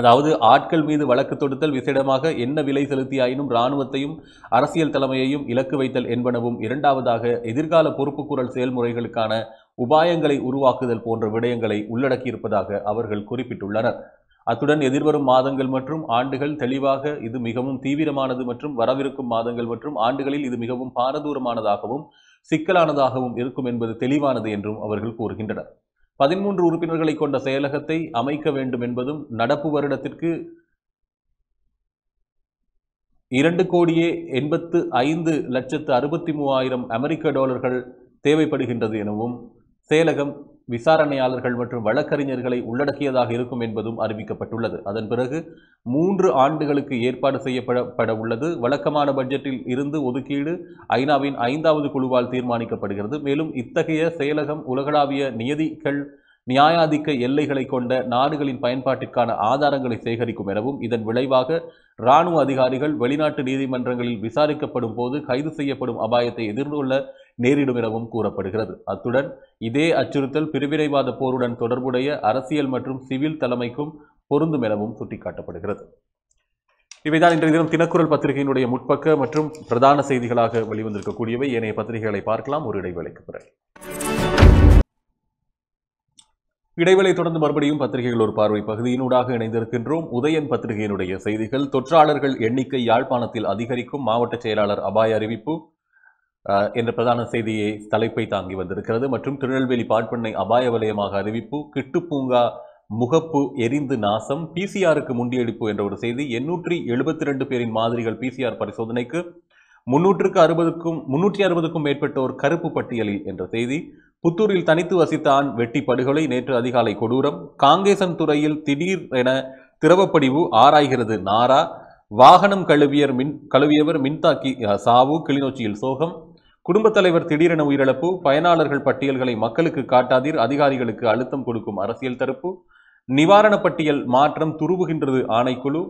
அதாவது ஆட்கள் மீது வழக்கு தொடுத்தல் விசேடமாக என்ன விலை செலுத்தியாயினும் இராணுவத்தையும் அரசியல் தலைமையையும் இலக்கு வைத்தல் என்பனவும் இரண்டாவதாக எதிர்கால பொறுப்புக்குரல் செயல்முறைகளுக்கான உபாயங்களை உருவாக்குதல் போன்ற விடயங்களை உள்ளடக்கியிருப்பதாக அவர்கள் குறிப்பிட்டுள்ளனர் அத்துடன் எதிர்வரும் மாதங்கள் மற்றும் ஆண்டுகள் தெளிவாக இது மிகவும் தீவிரமானது மற்றும் வரவிருக்கும் மாதங்கள் மற்றும் ஆண்டுகளில் இது மிகவும் பாரதூரமானதாகவும் சிக்கலானதாகவும் இருக்கும் என்பது தெளிவானது என்றும் அவர்கள் கூறுகின்றனர் பதிமூன்று உறுப்பினர்களை கொண்ட செயலகத்தை அமைக்க வேண்டும் என்பதும் நடப்பு வருடத்திற்கு இரண்டு கோடியே எண்பத்து ஐந்து லட்சத்து அறுபத்தி மூவாயிரம் அமெரிக்க டாலர்கள் தேவைப்படுகின்றது எனவும் செயலகம் விசாரணையாளர்கள் மற்றும் வழக்கறிஞர்களை உள்ளடக்கியதாக இருக்கும் என்பதும் அறிவிக்கப்பட்டுள்ளது அதன் பிறகு மூன்று ஆண்டுகளுக்கு ஏற்பாடு செய்யப்பட உள்ளது வழக்கமான பட்ஜெட்டில் இருந்து ஒதுக்கீடு ஐநாவின் ஐந்தாவது குழுவால் தீர்மானிக்கப்படுகிறது மேலும் இத்தகைய செயலகம் உலகளாவிய நியதிகள் நியாயாதிக்க எல்லைகளை கொண்ட நாடுகளின் பயன்பாட்டிற்கான ஆதாரங்களை சேகரிக்கும் எனவும் இதன் விளைவாக இராணுவ அதிகாரிகள் வெளிநாட்டு நீதிமன்றங்களில் விசாரிக்கப்படும் போது கைது செய்யப்படும் அபாயத்தை எதிர்கொள்ள நேரிடும் எனவும் கூறப்படுகிறது அத்துடன் இதே அச்சுறுத்தல் பிரிவினைவாத போருடன் தொடர்புடைய அரசியல் மற்றும் சிவில் தலைமைக்கும் பொருந்தும் எனவும் சுட்டிக்காட்டப்படுகிறது இவைதான் இன்றைய தினம் தினக்குரல் பத்திரிகையினுடைய முற்பக்க மற்றும் பிரதான செய்திகளாக வெளிவந்திருக்கக்கூடியவை ஏனைய பத்திரிகைகளை பார்க்கலாம் ஒரு இடைவேளைக்கு பிறகு இடைவெளி தொடர்ந்து மறுபடியும் பத்திரிகைகள் ஒரு பார்வை பகுதியினூடாக இணைந்திருக்கின்றோம் உதயன் பத்திரிகையினுடைய செய்திகள் தொற்றாளர்கள் எண்ணிக்கை யாழ்ப்பாணத்தில் அதிகரிக்கும் மாவட்ட செயலாளர் அபாய அறிவிப்பு என்ற பிரதான செய்தியை தலைப்பை தாங்கி வந்திருக்கிறது மற்றும் திருநெல்வேலி பாட்பண்ணை அபாய வலயமாக அறிவிப்பு கிட்டுப்பூங்கா முகப்பு எரிந்து நாசம் பிசிஆருக்கு முண்டியடிப்பு என்ற ஒரு செய்தி எண்ணூற்றி எழுபத்தி ரெண்டு பேரின் மாதிரிகள் பிசிஆர் பரிசோதனைக்கு முன்னூற்றுக்கு அறுபதுக்கும் முன்னூற்றி அறுபதுக்கும் மேற்பட்டோர் கருப்பு பட்டியலில் என்ற செய்தி புத்தூரில் தனித்து வசித்தான் வெட்டி படுகொலை நேற்று அதிகாலை கொடூரம் காங்கேசன் துறையில் திடீர் என திரவப்படிவு ஆராய்கிறது நாரா வாகனம் கழுவியர் மின் கழுவியவர் மின்தாக்கி சாவு கிளிநொச்சியில் சோகம் குடும்பத் தலைவர் திடீரென உயிரிழப்பு பயனாளர்கள் பட்டியல்களை மக்களுக்கு காட்டாதீர் அதிகாரிகளுக்கு அழுத்தம் கொடுக்கும் அரசியல் தரப்பு நிவாரண பட்டியல் மாற்றம் துருவுகின்றது ஆணைக்குழு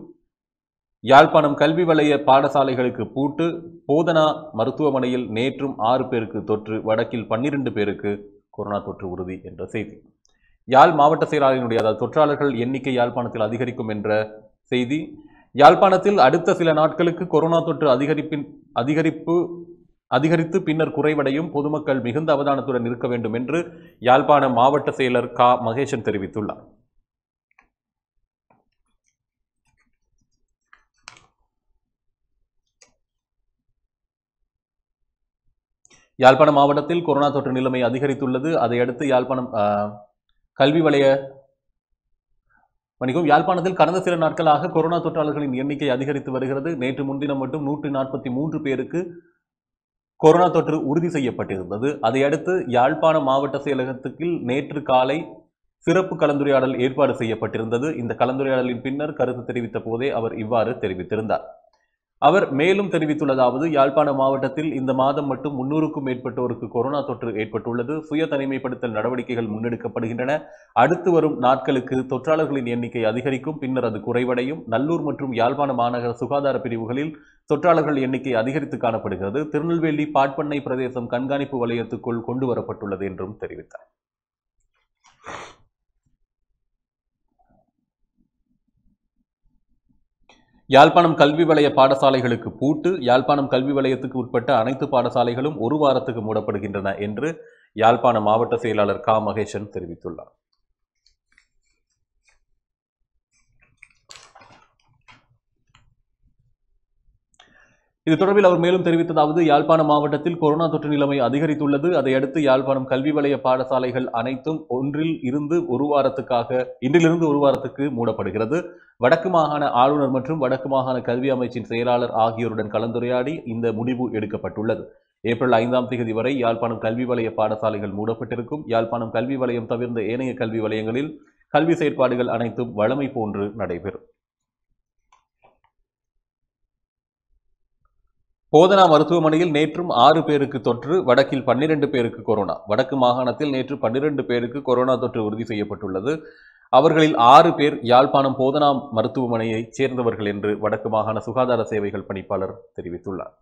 யாழ்ப்பாணம் கல்வி வளைய பாடசாலைகளுக்கு பூட்டு போதனா மருத்துவமனையில் நேற்றும் ஆறு பேருக்கு தொற்று வடக்கில் பன்னிரண்டு பேருக்கு கொரோனா தொற்று உறுதி என்ற செய்தி யாழ் மாவட்ட செயலாளரினுடைய அதாவது தொற்றாளர்கள் எண்ணிக்கை யாழ்ப்பாணத்தில் அதிகரிக்கும் என்ற செய்தி யாழ்ப்பாணத்தில் அடுத்த சில நாட்களுக்கு கொரோனா தொற்று அதிகரிப்பின் அதிகரிப்பு அதிகரித்து பின்னர் குறைவடையும் பொதுமக்கள் மிகுந்த அவதானத்துடன் இருக்க வேண்டும் என்று யாழ்ப்பாணம் மாவட்ட செயலர் கா மகேஷன் தெரிவித்துள்ளார் யாழ்ப்பாணம் மாவட்டத்தில் கொரோனா தொற்று நிலைமை அதிகரித்துள்ளது அதையடுத்து யாழ்ப்பாணம் கல்வி வளைய மணிக்கும் யாழ்ப்பாணத்தில் கடந்த சில நாட்களாக கொரோனா தொற்றாளர்களின் எண்ணிக்கை அதிகரித்து வருகிறது நேற்று முன்தினம் மட்டும் நூற்றி நாற்பத்தி மூன்று பேருக்கு கொரோனா தொற்று உறுதி செய்யப்பட்டிருந்தது அதையடுத்து யாழ்ப்பாண மாவட்ட செயலகத்துக்கில் நேற்று காலை சிறப்பு கலந்துரையாடல் ஏற்பாடு செய்யப்பட்டிருந்தது இந்த கலந்துரையாடலின் பின்னர் கருத்து தெரிவித்த போதே அவர் இவ்வாறு தெரிவித்திருந்தார் அவர் மேலும் தெரிவித்துள்ளதாவது யாழ்ப்பாண மாவட்டத்தில் இந்த மாதம் மட்டும் முன்னூறுக்கும் மேற்பட்டோருக்கு கொரோனா தொற்று ஏற்பட்டுள்ளது சுய தனிமைப்படுத்தல் நடவடிக்கைகள் முன்னெடுக்கப்படுகின்றன அடுத்து வரும் நாட்களுக்கு தொற்றாளர்களின் எண்ணிக்கை அதிகரிக்கும் பின்னர் அது குறைவடையும் நல்லூர் மற்றும் யாழ்ப்பாண மாநகர சுகாதார பிரிவுகளில் தொற்றாளர்கள் எண்ணிக்கை அதிகரித்து காணப்படுகிறது திருநெல்வேலி பாட்பண்ணை பிரதேசம் கண்காணிப்பு வலயத்துக்குள் கொண்டு வரப்பட்டுள்ளது என்றும் தெரிவித்தார் யாழ்ப்பாணம் கல்வி வலய பாடசாலைகளுக்கு பூட்டு யாழ்ப்பாணம் கல்வி வலயத்துக்கு உட்பட்ட அனைத்து பாடசாலைகளும் ஒரு வாரத்துக்கு மூடப்படுகின்றன என்று யாழ்ப்பாண மாவட்ட செயலாளர் கா மகேஷன் தெரிவித்துள்ளார் இது தொடர்பில் அவர் மேலும் தெரிவித்ததாவது யாழ்ப்பாண மாவட்டத்தில் கொரோனா தொற்று நிலைமை அதிகரித்துள்ளது அதையடுத்து யாழ்ப்பாணம் கல்வி வலய பாடசாலைகள் அனைத்தும் ஒன்றில் இருந்து ஒரு வாரத்துக்காக இன்றிலிருந்து ஒரு வாரத்துக்கு மூடப்படுகிறது வடக்கு மாகாண ஆளுநர் மற்றும் வடக்கு மாகாண கல்வி அமைச்சின் செயலாளர் ஆகியோருடன் கலந்துரையாடி இந்த முடிவு எடுக்கப்பட்டுள்ளது ஏப்ரல் ஐந்தாம் தேதி வரை யாழ்ப்பாணம் கல்வி வலய பாடசாலைகள் மூடப்பட்டிருக்கும் யாழ்ப்பாணம் கல்வி வலயம் தவிர்ந்த ஏனைய கல்வி வலயங்களில் கல்வி செயற்பாடுகள் அனைத்தும் வழமை போன்று நடைபெறும் போதனா மருத்துவமனையில் நேற்றும் ஆறு பேருக்கு தொற்று வடக்கில் பன்னிரண்டு பேருக்கு கொரோனா வடக்கு மாகாணத்தில் நேற்று பன்னிரண்டு பேருக்கு கொரோனா தொற்று உறுதி செய்யப்பட்டுள்ளது அவர்களில் ஆறு பேர் யாழ்ப்பாணம் போதனா மருத்துவமனையைச் சேர்ந்தவர்கள் என்று வடக்கு மாகாண சுகாதார சேவைகள் பணிப்பாளர் தெரிவித்துள்ளார்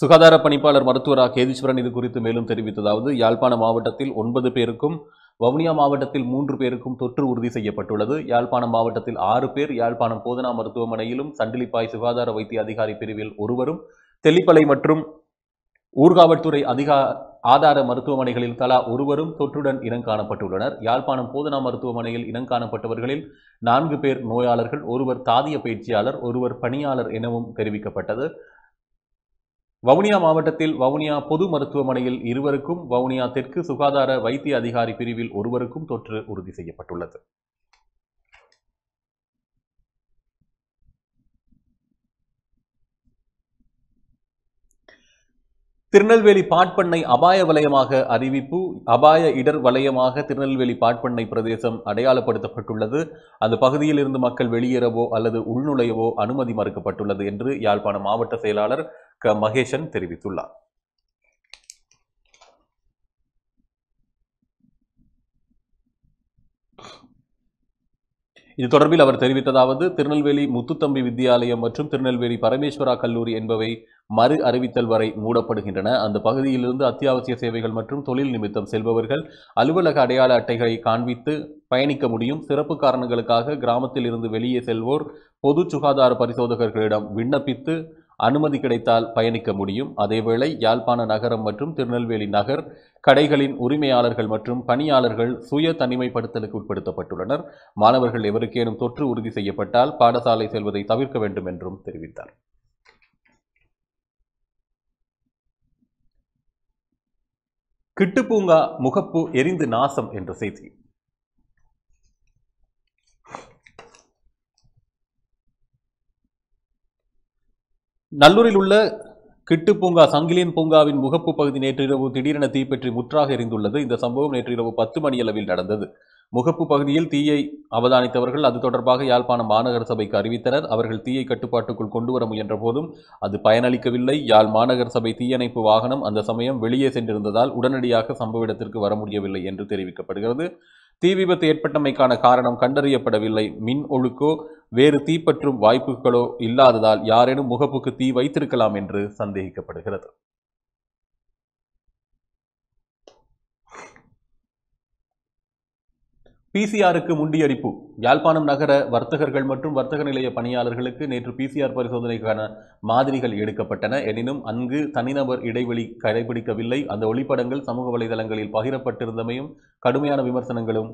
சுகாதார பணிப்பாளர் மருத்துவர் ஆ கேதீஸ்வரன் இது குறித்து மேலும் தெரிவித்ததாவது யாழ்ப்பாண மாவட்டத்தில் ஒன்பது பேருக்கும் வவுனியா மாவட்டத்தில் மூன்று பேருக்கும் தொற்று உறுதி செய்யப்பட்டுள்ளது யாழ்ப்பாணம் மாவட்டத்தில் ஆறு பேர் யாழ்ப்பாணம் போதனா மருத்துவமனையிலும் சண்டிலிப்பாய் சுகாதார வைத்திய அதிகாரி பிரிவில் ஒருவரும் தெல்லிப்பளை மற்றும் ஊர்காவல்துறை அதிகா ஆதார மருத்துவமனைகளில் தலா ஒருவரும் தொற்றுடன் இனம் காணப்பட்டுள்ளனர் யாழ்ப்பாணம் போதனா மருத்துவமனையில் இனம் காணப்பட்டவர்களில் நான்கு பேர் நோயாளர்கள் ஒருவர் தாதிய பயிற்சியாளர் ஒருவர் பணியாளர் எனவும் தெரிவிக்கப்பட்டது வவுனியா மாவட்டத்தில் வவுனியா பொது மருத்துவமனையில் இருவருக்கும் வவுனியா தெற்கு சுகாதார வைத்திய அதிகாரி பிரிவில் ஒருவருக்கும் தொற்று உறுதி செய்யப்பட்டுள்ளது திருநெல்வேலி பாட்பண்ணை அபாய வலயமாக அறிவிப்பு அபாய இடர் வலயமாக திருநெல்வேலி பாட்பண்ணை பிரதேசம் அடையாளப்படுத்தப்பட்டுள்ளது அந்த பகுதியில் இருந்து மக்கள் வெளியேறவோ அல்லது உள்நுழையவோ அனுமதி மறுக்கப்பட்டுள்ளது என்று யாழ்ப்பாண மாவட்ட செயலாளர் க மகேஷன் தெரிவித்துள்ளார் இது தொடர்பில் அவர் தெரிவித்ததாவது திருநெல்வேலி முத்துத்தம்பி வித்தியாலயம் மற்றும் திருநெல்வேலி பரமேஸ்வரா கல்லூரி என்பவை மறு அறிவித்தல் வரை மூடப்படுகின்றன அந்த பகுதியிலிருந்து அத்தியாவசிய சேவைகள் மற்றும் தொழில் நிமித்தம் செல்பவர்கள் அலுவலக அடையாள அட்டைகளை காண்பித்து பயணிக்க முடியும் சிறப்பு காரணங்களுக்காக கிராமத்தில் இருந்து வெளியே செல்வோர் பொது சுகாதார பரிசோதகர்களிடம் விண்ணப்பித்து அனுமதி கிடைத்தால் பயணிக்க முடியும் அதேவேளை யாழ்ப்பாண நகரம் மற்றும் திருநெல்வேலி நகர் கடைகளின் உரிமையாளர்கள் மற்றும் பணியாளர்கள் சுய தனிமைப்படுத்தலுக்கு உட்படுத்தப்பட்டுள்ளனர் மாணவர்கள் எவருக்கேனும் தொற்று உறுதி செய்யப்பட்டால் பாடசாலை செல்வதை தவிர்க்க வேண்டும் என்றும் தெரிவித்தார் கிட்டுப்பூங்கா முகப்பு எரிந்து நாசம் என்ற செய்தி நல்லூரில் உள்ள கிட்டு பூங்கா சங்கிலியன் பூங்காவின் முகப்பு பகுதி நேற்றிரவு திடீரென தீப்பற்றி முற்றாக எரிந்துள்ளது இந்த சம்பவம் நேற்றிரவு பத்து மணி அளவில் நடந்தது முகப்பு பகுதியில் தீயை அவதானித்தவர்கள் அது தொடர்பாக யாழ்ப்பாண மாநகர சபைக்கு அறிவித்தனர் அவர்கள் தீயை கட்டுப்பாட்டுக்குள் கொண்டுவர முயன்ற போதும் அது பயனளிக்கவில்லை யாழ் மாநகர சபை தீயணைப்பு வாகனம் அந்த சமயம் வெளியே சென்றிருந்ததால் உடனடியாக சம்பவ இடத்திற்கு வர முடியவில்லை என்று தெரிவிக்கப்படுகிறது தீ விபத்து ஏற்பட்டமைக்கான காரணம் கண்டறியப்படவில்லை மின் ஒழுக்கோ வேறு தீப்பற்றும் வாய்ப்புகளோ இல்லாததால் யாரேனும் முகப்புக்கு தீ வைத்திருக்கலாம் என்று சந்தேகிக்கப்படுகிறது பிசிஆருக்கு முண்டியடிப்பு யாழ்ப்பாணம் நகர வர்த்தகர்கள் மற்றும் வர்த்தக நிலைய பணியாளர்களுக்கு நேற்று பிசிஆர் பரிசோதனைக்கான மாதிரிகள் எடுக்கப்பட்டன எனினும் அங்கு தனிநபர் இடைவெளி கடைபிடிக்கவில்லை அந்த ஒளிப்படங்கள் சமூக வலைதளங்களில் பகிரப்பட்டிருந்தமையும் கடுமையான விமர்சனங்களும்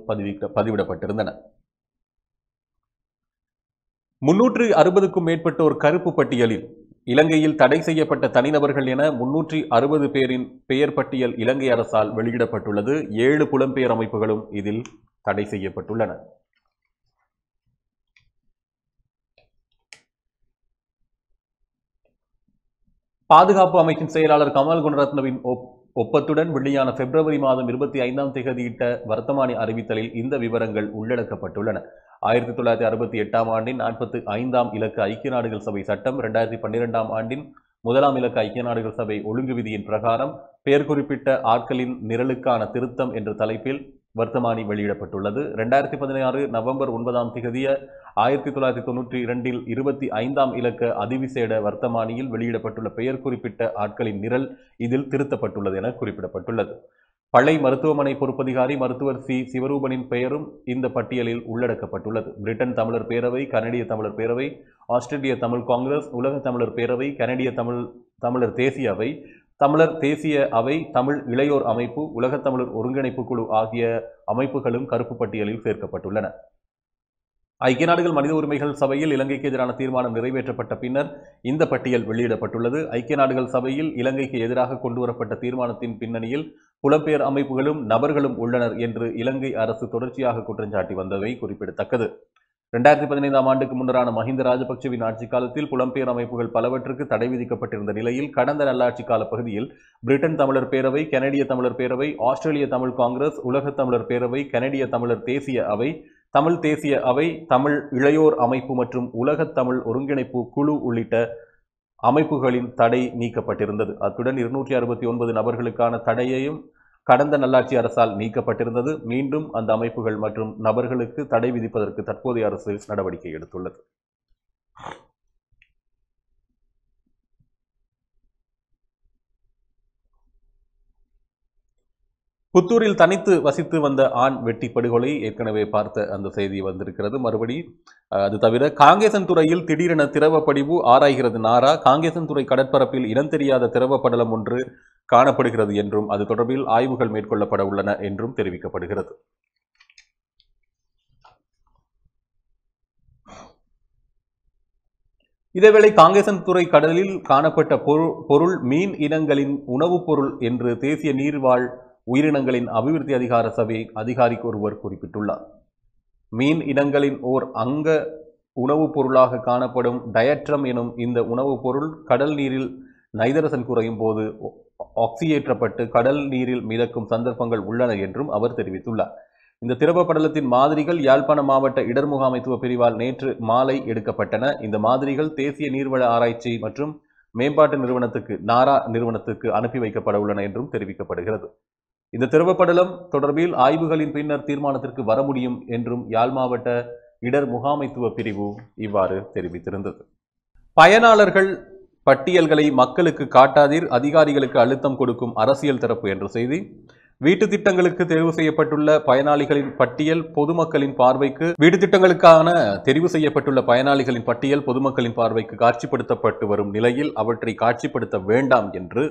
பதிவிடப்பட்டிருந்தன முன்னூற்று அறுபதுக்கும் மேற்பட்டோர் கருப்பு பட்டியலில் இலங்கையில் தடை செய்யப்பட்ட தனிநபர்கள் என முன்னூற்றி அறுபது பேரின் பெயர் பட்டியல் இலங்கை அரசால் வெளியிடப்பட்டுள்ளது ஏழு புலம்பெயர் அமைப்புகளும் இதில் தடை செய்யப்பட்டுள்ளன பாதுகாப்பு அமைச்சின் செயலாளர் கமல் குணரத்னவின் ஒப்பத்துடன் வெளியான பிப்ரவரி மாதம் இருபத்தி ஐந்தாம் திகதியிட்ட வர்த்தமானி அறிவித்தலில் இந்த விவரங்கள் உள்ளடக்கப்பட்டுள்ளன ஆயிரத்தி தொள்ளாயிரத்தி அறுபத்தி எட்டாம் ஆண்டின் நாற்பத்தி ஐந்தாம் இலக்கு ஐக்கிய நாடுகள் சபை சட்டம் இரண்டாயிரத்தி பன்னிரெண்டாம் ஆண்டின் முதலாம் இலக்கு ஐக்கிய நாடுகள் சபை ஒழுங்கு விதியின் பிரகாரம் பெயர் குறிப்பிட்ட ஆட்களின் நிரலுக்கான திருத்தம் என்ற தலைப்பில் வர்த்தமானி வெளியிடப்பட்டுள்ளது ரெண்டாயிரத்தி பதினாறு நவம்பர் ஒன்பதாம் திகதிய ஆயிரத்தி தொள்ளாயிரத்தி தொன்னூற்றி இரண்டில் இருபத்தி ஐந்தாம் இலக்க அதிவிசேட வர்த்தமானியில் வெளியிடப்பட்டுள்ள பெயர் குறிப்பிட்ட ஆட்களின் நிரல் இதில் திருத்தப்பட்டுள்ளது என குறிப்பிடப்பட்டுள்ளது பழை மருத்துவமனை பொறுப்பதிகாரி மருத்துவர் சி சிவரூபனின் பெயரும் இந்த பட்டியலில் உள்ளடக்கப்பட்டுள்ளது பிரிட்டன் தமிழர் பேரவை கனடிய தமிழர் பேரவை ஆஸ்திரேலிய தமிழ் காங்கிரஸ் உலக தமிழர் பேரவை கனடிய தமிழ் தமிழர் தேசிய அவை தமிழர் தேசிய அவை தமிழ் இளையோர் அமைப்பு உலகத் தமிழர் ஒருங்கிணைப்பு குழு ஆகிய அமைப்புகளும் கருப்பு பட்டியலில் சேர்க்கப்பட்டுள்ளன ஐக்கிய நாடுகள் மனித உரிமைகள் சபையில் இலங்கைக்கு எதிரான தீர்மானம் நிறைவேற்றப்பட்ட பின்னர் இந்த பட்டியல் வெளியிடப்பட்டுள்ளது ஐக்கிய நாடுகள் சபையில் இலங்கைக்கு எதிராக கொண்டுவரப்பட்ட தீர்மானத்தின் பின்னணியில் புலம்பெயர் அமைப்புகளும் நபர்களும் உள்ளனர் என்று இலங்கை அரசு தொடர்ச்சியாக குற்றஞ்சாட்டி வந்தவை குறிப்பிடத்தக்கது ரெண்டாயிரத்தி பதினைந்தாம் ஆண்டுக்கு முன்னரான மஹிந்த ராஜபக்சவின் ஆட்சி காலத்தில் புலம்பெயர் அமைப்புகள் பலவற்றுக்கு தடை விதிக்கப்பட்டிருந்த நிலையில் கடந்த நல்லாட்சி கால பகுதியில் பிரிட்டன் தமிழர் பேரவை கனடிய தமிழர் பேரவை ஆஸ்திரேலிய தமிழ் காங்கிரஸ் உலக தமிழர் பேரவை கனடிய தமிழர் தேசிய அவை தமிழ் தேசிய அவை தமிழ் இளையோர் அமைப்பு மற்றும் உலக தமிழ் ஒருங்கிணைப்பு குழு உள்ளிட்ட அமைப்புகளின் தடை நீக்கப்பட்டிருந்தது அத்துடன் இருநூற்றி அறுபத்தி ஒன்பது நபர்களுக்கான தடையையும் கடந்த நல்லாட்சி அரசால் நீக்கப்பட்டிருந்தது மீண்டும் அந்த அமைப்புகள் மற்றும் நபர்களுக்கு தடை விதிப்பதற்கு தற்போதைய அரசு நடவடிக்கை எடுத்துள்ளது புத்தூரில் தனித்து வசித்து வந்த ஆண் வெட்டி படுகொலை ஏற்கனவே பார்த்த அந்த செய்தி வந்திருக்கிறது மறுபடி அது தவிர காங்கேசன் துறையில் திடீரென படிவு ஆராய்கிறது நாரா காங்கேசன் துறை கடற்பரப்பில் இடம் தெரியாத படலம் ஒன்று காணப்படுகிறது என்றும் அது தொடர்பில் ஆய்வுகள் மேற்கொள்ளப்பட உள்ளன என்றும் தெரிவிக்கப்படுகிறது இதேவேளை காங்கேசன் துறை கடலில் காணப்பட்ட பொருள் மீன் இனங்களின் உணவுப் பொருள் என்று தேசிய நீர்வாழ் உயிரினங்களின் அபிவிருத்தி அதிகார சபை அதிகாரிக்கு ஒருவர் குறிப்பிட்டுள்ளார் மீன் இனங்களின் ஓர் அங்க உணவுப் பொருளாக காணப்படும் டயட்ரம் எனும் இந்த உணவுப் பொருள் கடல் நீரில் நைதரசன் குறையும் போது ஆக்சியேற்றப்பட்டு கடல் நீரில் மிதக்கும் சந்தர்ப்பங்கள் உள்ளன என்றும் அவர் தெரிவித்துள்ளார் இந்த திரவ படலத்தின் மாதிரிகள் யாழ்ப்பாண மாவட்ட இடர் முகாமைத்துவ பிரிவால் நேற்று மாலை எடுக்கப்பட்டன இந்த மாதிரிகள் தேசிய நீர்வள ஆராய்ச்சி மற்றும் மேம்பாட்டு நிறுவனத்துக்கு நாரா நிறுவனத்துக்கு அனுப்பி வைக்கப்பட உள்ளன என்றும் தெரிவிக்கப்படுகிறது இந்த திருவப்படலம் தொடர்பில் ஆய்வுகளின் பின்னர் தீர்மானத்திற்கு வர முடியும் என்றும் யாழ் மாவட்ட இடர் முகாமைத்துவ பிரிவு இவ்வாறு தெரிவித்திருந்தது பயனாளர்கள் பட்டியல்களை மக்களுக்கு காட்டாதீர் அதிகாரிகளுக்கு அழுத்தம் கொடுக்கும் அரசியல் தரப்பு என்ற செய்தி வீட்டு திட்டங்களுக்கு தெரிவு செய்யப்பட்டுள்ள பயனாளிகளின் பட்டியல் பொதுமக்களின் பார்வைக்கு வீட்டு திட்டங்களுக்கான தெரிவு செய்யப்பட்டுள்ள பயனாளிகளின் பட்டியல் பொதுமக்களின் பார்வைக்கு காட்சிப்படுத்தப்பட்டு வரும் நிலையில் அவற்றை காட்சிப்படுத்த வேண்டாம் என்று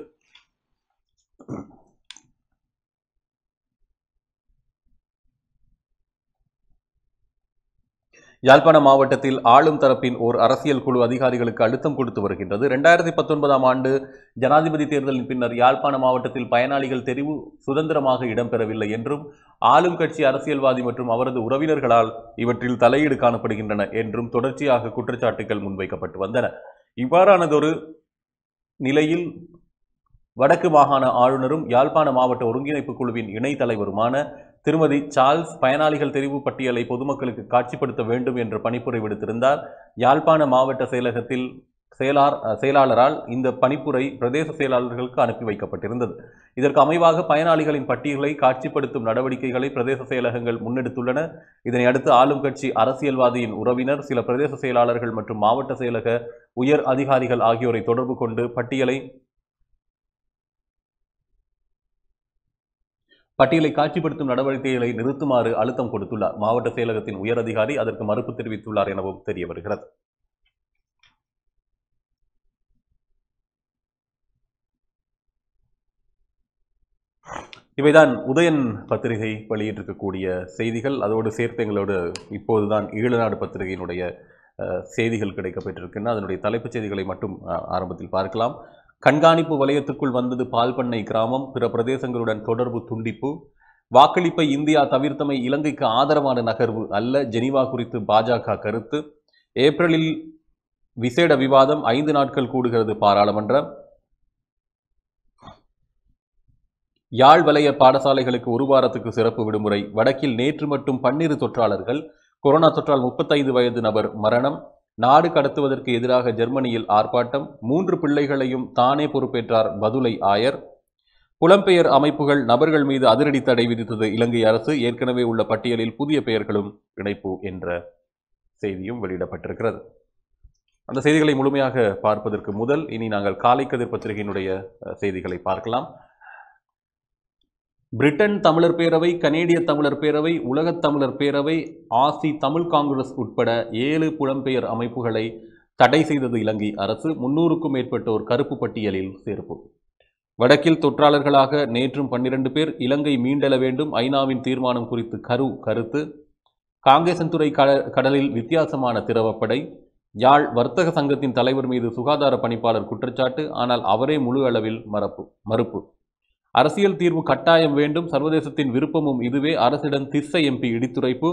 யாழ்ப்பாண மாவட்டத்தில் ஆளும் தரப்பின் ஓர் அரசியல் குழு அதிகாரிகளுக்கு அழுத்தம் கொடுத்து வருகின்றது ரெண்டாயிரத்தி பத்தொன்பதாம் ஆண்டு ஜனாதிபதி தேர்தலின் பின்னர் யாழ்ப்பாண மாவட்டத்தில் பயனாளிகள் தெரிவு சுதந்திரமாக இடம்பெறவில்லை என்றும் ஆளும் கட்சி அரசியல்வாதி மற்றும் அவரது உறவினர்களால் இவற்றில் தலையீடு காணப்படுகின்றன என்றும் தொடர்ச்சியாக குற்றச்சாட்டுகள் முன்வைக்கப்பட்டு வந்தன இவ்வாறானதொரு நிலையில் வடக்கு மாகாண ஆளுநரும் யாழ்ப்பாண மாவட்ட ஒருங்கிணைப்பு குழுவின் இணை தலைவருமான திருமதி சார்ல்ஸ் பயனாளிகள் தெரிவு பட்டியலை பொதுமக்களுக்கு காட்சிப்படுத்த வேண்டும் என்று பணிப்புரை விடுத்திருந்தார் யாழ்ப்பாண மாவட்ட செயலகத்தில் செயலார் செயலாளரால் இந்த பணிப்புரை பிரதேச செயலாளர்களுக்கு அனுப்பி வைக்கப்பட்டிருந்தது இதற்கு அமைவாக பயனாளிகளின் பட்டியலை காட்சிப்படுத்தும் நடவடிக்கைகளை பிரதேச செயலகங்கள் முன்னெடுத்துள்ளன இதனையடுத்து ஆளும் கட்சி அரசியல்வாதியின் உறவினர் சில பிரதேச செயலாளர்கள் மற்றும் மாவட்ட செயலக உயர் அதிகாரிகள் ஆகியோரை தொடர்பு கொண்டு பட்டியலை பட்டியலை காட்சிப்படுத்தும் நடவடிக்கைகளை நிறுத்துமாறு அழுத்தம் கொடுத்துள்ளார் மாவட்ட செயலகத்தின் உயர் அதிகாரி அதற்கு மறுப்பு தெரிவித்துள்ளார் எனவும் தெரிய வருகிறது இவைதான் உதயன் பத்திரிகை வெளியிட்டிருக்கக்கூடிய செய்திகள் அதோடு சேர்த்து எங்களோடு இப்போதுதான் ஈழநாடு பத்திரிகையினுடைய செய்திகள் கிடைக்கப்பட்டிருக்குன்னா அதனுடைய தலைப்புச் செய்திகளை மட்டும் ஆரம்பத்தில் பார்க்கலாம் கண்காணிப்பு வலயத்துக்குள் வந்தது பால் பண்ணை கிராமம் பிற பிரதேசங்களுடன் தொடர்பு துண்டிப்பு வாக்களிப்பை இந்தியா தவிர்த்தமை இலங்கைக்கு ஆதரவான நகர்வு அல்ல ஜெனிவா குறித்து பாஜக கருத்து ஏப்ரலில் விசேட விவாதம் ஐந்து நாட்கள் கூடுகிறது பாராளுமன்றம் யாழ் வலய பாடசாலைகளுக்கு ஒரு வாரத்துக்கு சிறப்பு விடுமுறை வடக்கில் நேற்று மட்டும் பன்னிரு தொற்றாளர்கள் கொரோனா தொற்றால் முப்பத்தைந்து வயது நபர் மரணம் நாடு கடத்துவதற்கு எதிராக ஜெர்மனியில் ஆர்ப்பாட்டம் மூன்று பிள்ளைகளையும் தானே பொறுப்பேற்றார் பதுலை ஆயர் புலம்பெயர் அமைப்புகள் நபர்கள் மீது அதிரடி தடை விதித்தது இலங்கை அரசு ஏற்கனவே உள்ள பட்டியலில் புதிய பெயர்களும் இணைப்பு என்ற செய்தியும் வெளியிடப்பட்டிருக்கிறது அந்த செய்திகளை முழுமையாக பார்ப்பதற்கு முதல் இனி நாங்கள் காலை கதிர் பத்திரிகையினுடைய செய்திகளை பார்க்கலாம் பிரிட்டன் தமிழர் பேரவை கனேடிய தமிழர் பேரவை உலகத் தமிழர் பேரவை ஆசி தமிழ் காங்கிரஸ் உட்பட ஏழு புலம்பெயர் அமைப்புகளை தடை செய்தது இலங்கை அரசு முன்னூறுக்கும் மேற்பட்டோர் கருப்பு பட்டியலில் சேர்ப்பு வடக்கில் தொற்றாளர்களாக நேற்றும் பன்னிரண்டு பேர் இலங்கை மீண்டெழ வேண்டும் ஐநாவின் தீர்மானம் குறித்து கரு கருத்து துறை கடலில் வித்தியாசமான திரவப்படை யாழ் வர்த்தக சங்கத்தின் தலைவர் மீது சுகாதார பணிப்பாளர் குற்றச்சாட்டு ஆனால் அவரே முழு அளவில் மறப்பு மறுப்பு அரசியல் தீர்வு கட்டாயம் வேண்டும் சர்வதேசத்தின் விருப்பமும் இதுவே அரசிடம் திஸ்ஸ எம்பி இடித்துரைப்பு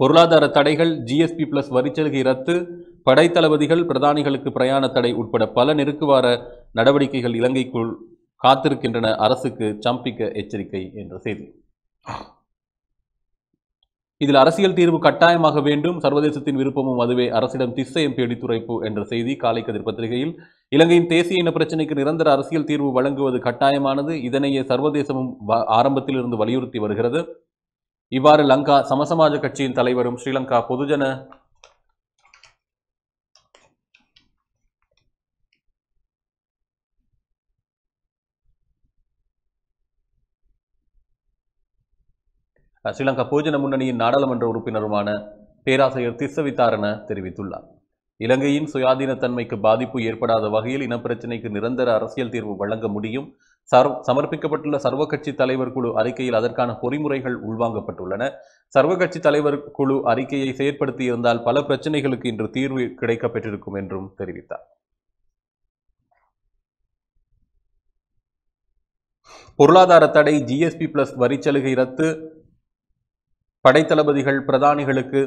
பொருளாதார தடைகள் ஜிஎஸ்பி பிளஸ் வரிச்சலுகை ரத்து படைத்தளபதிகள் பிரதானிகளுக்கு பிரயாண தடை உட்பட பல நெருக்குவார நடவடிக்கைகள் இலங்கைக்குள் காத்திருக்கின்றன அரசுக்கு சம்பிக்க எச்சரிக்கை என்ற செய்தி இதில் அரசியல் தீர்வு கட்டாயமாக வேண்டும் சர்வதேசத்தின் விருப்பமும் அதுவே அரசிடம் திசையம் பேடித்துரைப்பு என்ற செய்தி காலை கதிர் பத்திரிகையில் இலங்கையின் தேசிய இன பிரச்சினைக்கு நிரந்தர அரசியல் தீர்வு வழங்குவது கட்டாயமானது இதனையே சர்வதேசமும் ஆரம்பத்தில் இருந்து வலியுறுத்தி வருகிறது இவ்வாறு லங்கா சமசமாஜ கட்சியின் தலைவரும் ஸ்ரீலங்கா பொதுஜன ஸ்ரீலங்கா போஜன முன்னணியின் நாடாளுமன்ற உறுப்பினருமான பேராசிரியர் திஸ்ஸவித்தாரண தெரிவித்துள்ளார் இலங்கையின் தன்மைக்கு பாதிப்பு ஏற்படாத வகையில் இனப்பிரச்சினைக்கு நிரந்தர அரசியல் தீர்வு வழங்க முடியும் சர் சமர்ப்பிக்கப்பட்டுள்ள சர்வ கட்சி தலைவர் குழு அறிக்கையில் அதற்கான பொறிமுறைகள் உள்வாங்கப்பட்டுள்ளன சர்வ கட்சி தலைவர் குழு அறிக்கையை செயற்படுத்தியிருந்தால் பல பிரச்சனைகளுக்கு இன்று தீர்வு கிடைக்கப்பெற்றிருக்கும் என்றும் தெரிவித்தார் பொருளாதார தடை ஜிஎஸ்பி பிளஸ் வரிச்சலுகை ரத்து படைத்தளபதிகள் பிரதானிகளுக்கு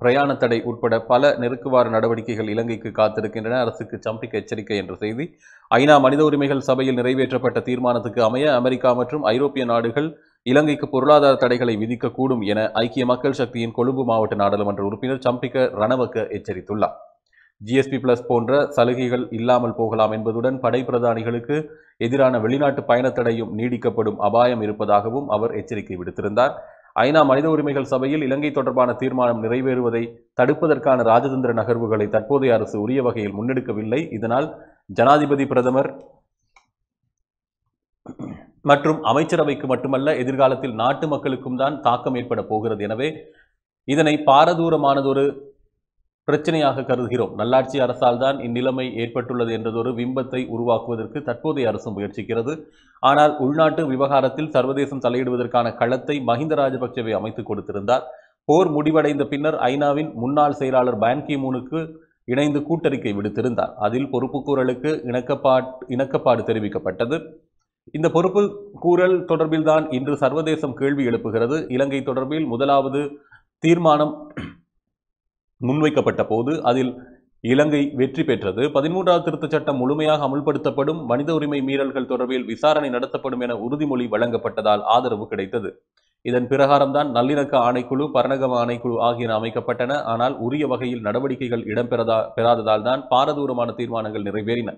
பிரயாண தடை உட்பட பல நெருக்குவார நடவடிக்கைகள் இலங்கைக்கு காத்திருக்கின்றன அரசுக்கு சம்பிக்க எச்சரிக்கை என்ற செய்தி ஐநா மனித உரிமைகள் சபையில் நிறைவேற்றப்பட்ட தீர்மானத்துக்கு அமைய அமெரிக்கா மற்றும் ஐரோப்பிய நாடுகள் இலங்கைக்கு பொருளாதார தடைகளை விதிக்கக்கூடும் என ஐக்கிய மக்கள் சக்தியின் கொழும்பு மாவட்ட நாடாளுமன்ற உறுப்பினர் சம்பிக்க ரணவக்க எச்சரித்துள்ளார் ஜிஎஸ்பி பிளஸ் போன்ற சலுகைகள் இல்லாமல் போகலாம் என்பதுடன் படை பிரதானிகளுக்கு எதிரான வெளிநாட்டு பயணத்தடையும் நீடிக்கப்படும் அபாயம் இருப்பதாகவும் அவர் எச்சரிக்கை விடுத்திருந்தார் ஐநா மனித உரிமைகள் சபையில் இலங்கை தொடர்பான தீர்மானம் நிறைவேறுவதை தடுப்பதற்கான ராஜதந்திர நகர்வுகளை தற்போதைய அரசு உரிய வகையில் முன்னெடுக்கவில்லை இதனால் ஜனாதிபதி பிரதமர் மற்றும் அமைச்சரவைக்கு மட்டுமல்ல எதிர்காலத்தில் நாட்டு மக்களுக்கும் தான் தாக்கம் ஏற்பட போகிறது எனவே இதனை பாரதூரமானதொரு பிரச்சனையாக கருதுகிறோம் நல்லாட்சி அரசால் தான் இந்நிலைமை ஏற்பட்டுள்ளது என்றதொரு பிம்பத்தை உருவாக்குவதற்கு தற்போதைய அரசு முயற்சிக்கிறது ஆனால் உள்நாட்டு விவகாரத்தில் சர்வதேசம் தலையிடுவதற்கான களத்தை மஹிந்த ராஜபக்சேவை அமைத்துக் கொடுத்திருந்தார் போர் முடிவடைந்த பின்னர் ஐநாவின் முன்னாள் செயலாளர் பான்கி மூனுக்கு இணைந்து கூட்டறிக்கை விடுத்திருந்தார் அதில் பொறுப்புக்கூறலுக்கு இணக்கப்பாட் இணக்கப்பாடு தெரிவிக்கப்பட்டது இந்த பொறுப்பு கூறல் தொடர்பில்தான் இன்று சர்வதேசம் கேள்வி எழுப்புகிறது இலங்கை தொடர்பில் முதலாவது தீர்மானம் முன்வைக்கப்பட்ட போது அதில் இலங்கை வெற்றி பெற்றது பதிமூன்றாவது திருத்த சட்டம் முழுமையாக அமுல்படுத்தப்படும் மனித உரிமை மீறல்கள் தொடர்பில் விசாரணை நடத்தப்படும் என உறுதிமொழி வழங்கப்பட்டதால் ஆதரவு கிடைத்தது இதன் பிரகாரம்தான் நல்லிணக்க ஆணைக்குழு பரணகம ஆணைக்குழு ஆகியன அமைக்கப்பட்டன ஆனால் உரிய வகையில் நடவடிக்கைகள் இடம்பெறதா பெறாததால் தான் பாரதூரமான தீர்மானங்கள் நிறைவேறின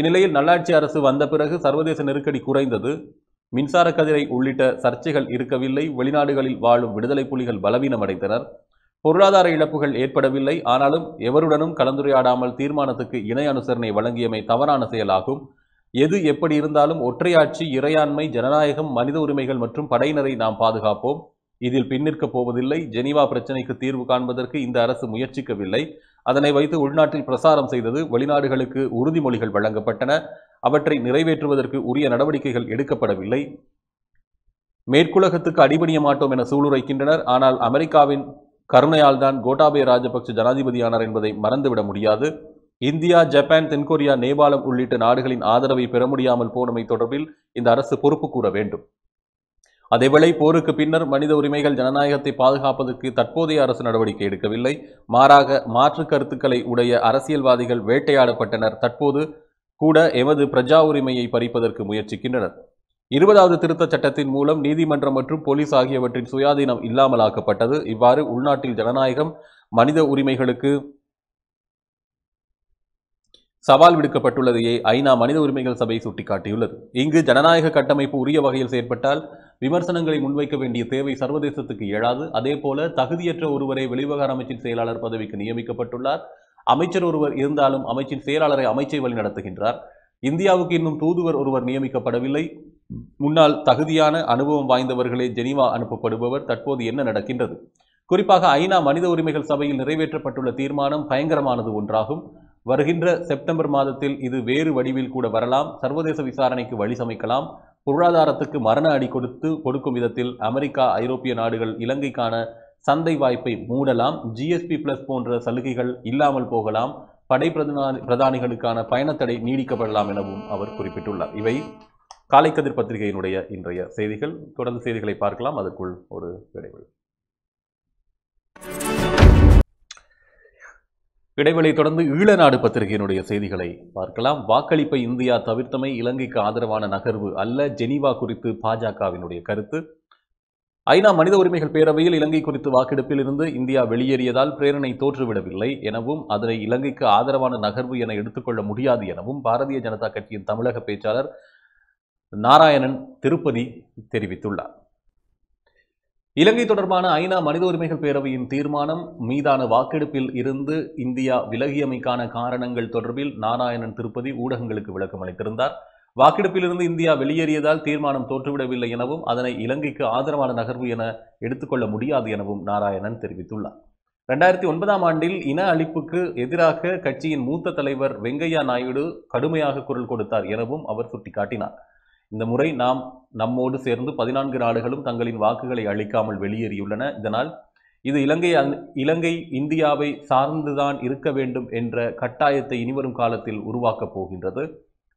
இந்நிலையில் நல்லாட்சி அரசு வந்த பிறகு சர்வதேச நெருக்கடி குறைந்தது மின்சார கதிரை உள்ளிட்ட சர்ச்சைகள் இருக்கவில்லை வெளிநாடுகளில் வாழும் விடுதலை புலிகள் பலவீனமடைந்தனர் பொருளாதார இழப்புகள் ஏற்படவில்லை ஆனாலும் எவருடனும் கலந்துரையாடாமல் தீர்மானத்துக்கு இணை அனுசரணை வழங்கியமை தவறான செயலாகும் எது எப்படி இருந்தாலும் ஒற்றையாட்சி இறையாண்மை ஜனநாயகம் மனித உரிமைகள் மற்றும் படையினரை நாம் பாதுகாப்போம் இதில் பின்னிற்க போவதில்லை ஜெனீவா பிரச்சினைக்கு தீர்வு காண்பதற்கு இந்த அரசு முயற்சிக்கவில்லை அதனை வைத்து உள்நாட்டில் பிரசாரம் செய்தது வெளிநாடுகளுக்கு உறுதிமொழிகள் வழங்கப்பட்டன அவற்றை நிறைவேற்றுவதற்கு உரிய நடவடிக்கைகள் எடுக்கப்படவில்லை மேற்குலகத்துக்கு அடிபணிய மாட்டோம் என சூளுரைக்கின்றனர் ஆனால் அமெரிக்காவின் கருணையால் தான் கோட்டாபய ராஜபக்ச ஜனாதிபதியானார் என்பதை மறந்துவிட முடியாது இந்தியா ஜப்பான் தென்கொரியா நேபாளம் உள்ளிட்ட நாடுகளின் ஆதரவை பெற முடியாமல் போனமை தொடர்பில் இந்த அரசு பொறுப்பு கூற வேண்டும் அதேவேளை போருக்கு பின்னர் மனித உரிமைகள் ஜனநாயகத்தை பாதுகாப்பதற்கு தற்போதைய அரசு நடவடிக்கை எடுக்கவில்லை மாறாக மாற்று கருத்துக்களை உடைய அரசியல்வாதிகள் வேட்டையாடப்பட்டனர் தற்போது கூட எமது பிரஜா உரிமையை பறிப்பதற்கு முயற்சிக்கின்றனர் இருபதாவது திருத்தச் சட்டத்தின் மூலம் நீதிமன்றம் மற்றும் போலீஸ் ஆகியவற்றின் சுயாதீனம் இல்லாமலாக்கப்பட்டது இவ்வாறு உள்நாட்டில் ஜனநாயகம் மனித உரிமைகளுக்கு சவால் விடுக்கப்பட்டுள்ளதையே ஐநா மனித உரிமைகள் சபை சுட்டிக்காட்டியுள்ளது இங்கு ஜனநாயக கட்டமைப்பு உரிய வகையில் செயற்பட்டால் விமர்சனங்களை முன்வைக்க வேண்டிய தேவை சர்வதேசத்துக்கு இயலாது அதேபோல தகுதியற்ற ஒருவரை வெளிவகார அமைச்சின் செயலாளர் பதவிக்கு நியமிக்கப்பட்டுள்ளார் அமைச்சர் ஒருவர் இருந்தாலும் அமைச்சின் செயலாளரை அமைச்சை வழி நடத்துகின்றார் இந்தியாவுக்கு இன்னும் தூதுவர் ஒருவர் நியமிக்கப்படவில்லை முன்னால் தகுதியான அனுபவம் வாய்ந்தவர்களே ஜெனீவா அனுப்பப்படுபவர் தற்போது என்ன நடக்கின்றது குறிப்பாக ஐநா மனித உரிமைகள் சபையில் நிறைவேற்றப்பட்டுள்ள தீர்மானம் பயங்கரமானது ஒன்றாகும் வருகின்ற செப்டம்பர் மாதத்தில் இது வேறு வடிவில் கூட வரலாம் சர்வதேச விசாரணைக்கு வழி சமைக்கலாம் பொருளாதாரத்துக்கு மரண அடி கொடுத்து கொடுக்கும் விதத்தில் அமெரிக்கா ஐரோப்பிய நாடுகள் இலங்கைக்கான சந்தை வாய்ப்பை மூடலாம் ஜிஎஸ்பி பிளஸ் போன்ற சலுகைகள் இல்லாமல் போகலாம் படை பிரதான பிரதானிகளுக்கான பயணத்தடை நீடிக்கப்படலாம் எனவும் அவர் குறிப்பிட்டுள்ளார் இவை காலைக்கதிர் பத்திரிகையினுடைய இன்றைய செய்திகள் தொடர்ந்து செய்திகளை பார்க்கலாம் அதற்குள் ஒரு இடைவெளி இடைவெளி தொடர்ந்து ஈழநாடு பத்திரிகையினுடைய செய்திகளை பார்க்கலாம் வாக்களிப்பை இந்தியா தவிர்த்தமை இலங்கைக்கு ஆதரவான நகர்வு அல்ல ஜெனீவா குறித்து பாஜகவினுடைய கருத்து ஐநா மனித உரிமைகள் பேரவையில் இலங்கை குறித்து வாக்கெடுப்பில் இருந்து இந்தியா வெளியேறியதால் பிரேரணை தோற்றுவிடவில்லை எனவும் அதனை இலங்கைக்கு ஆதரவான நகர்வு என எடுத்துக்கொள்ள முடியாது எனவும் பாரதிய ஜனதா கட்சியின் தமிழக பேச்சாளர் நாராயணன் திருப்பதி தெரிவித்துள்ளார் இலங்கை தொடர்பான ஐநா மனித உரிமைகள் பேரவையின் தீர்மானம் மீதான வாக்கெடுப்பில் இருந்து இந்தியா விலகியமைக்கான காரணங்கள் தொடர்பில் நாராயணன் திருப்பதி ஊடகங்களுக்கு விளக்கம் அளித்திருந்தார் வாக்கெடுப்பிலிருந்து இந்தியா வெளியேறியதால் தீர்மானம் தோற்றுவிடவில்லை எனவும் அதனை இலங்கைக்கு ஆதரவான நகர்வு என எடுத்துக்கொள்ள முடியாது எனவும் நாராயணன் தெரிவித்துள்ளார் ரெண்டாயிரத்தி ஒன்பதாம் ஆண்டில் இன அழிப்புக்கு எதிராக கட்சியின் மூத்த தலைவர் வெங்கையா நாயுடு கடுமையாக குரல் கொடுத்தார் எனவும் அவர் சுட்டிக்காட்டினார் இந்த முறை நாம் நம்மோடு சேர்ந்து பதினான்கு நாடுகளும் தங்களின் வாக்குகளை அளிக்காமல் வெளியேறியுள்ளன இதனால் இது இலங்கை இலங்கை இந்தியாவை சார்ந்துதான் இருக்க வேண்டும் என்ற கட்டாயத்தை இனிவரும் காலத்தில் உருவாக்கப் போகின்றது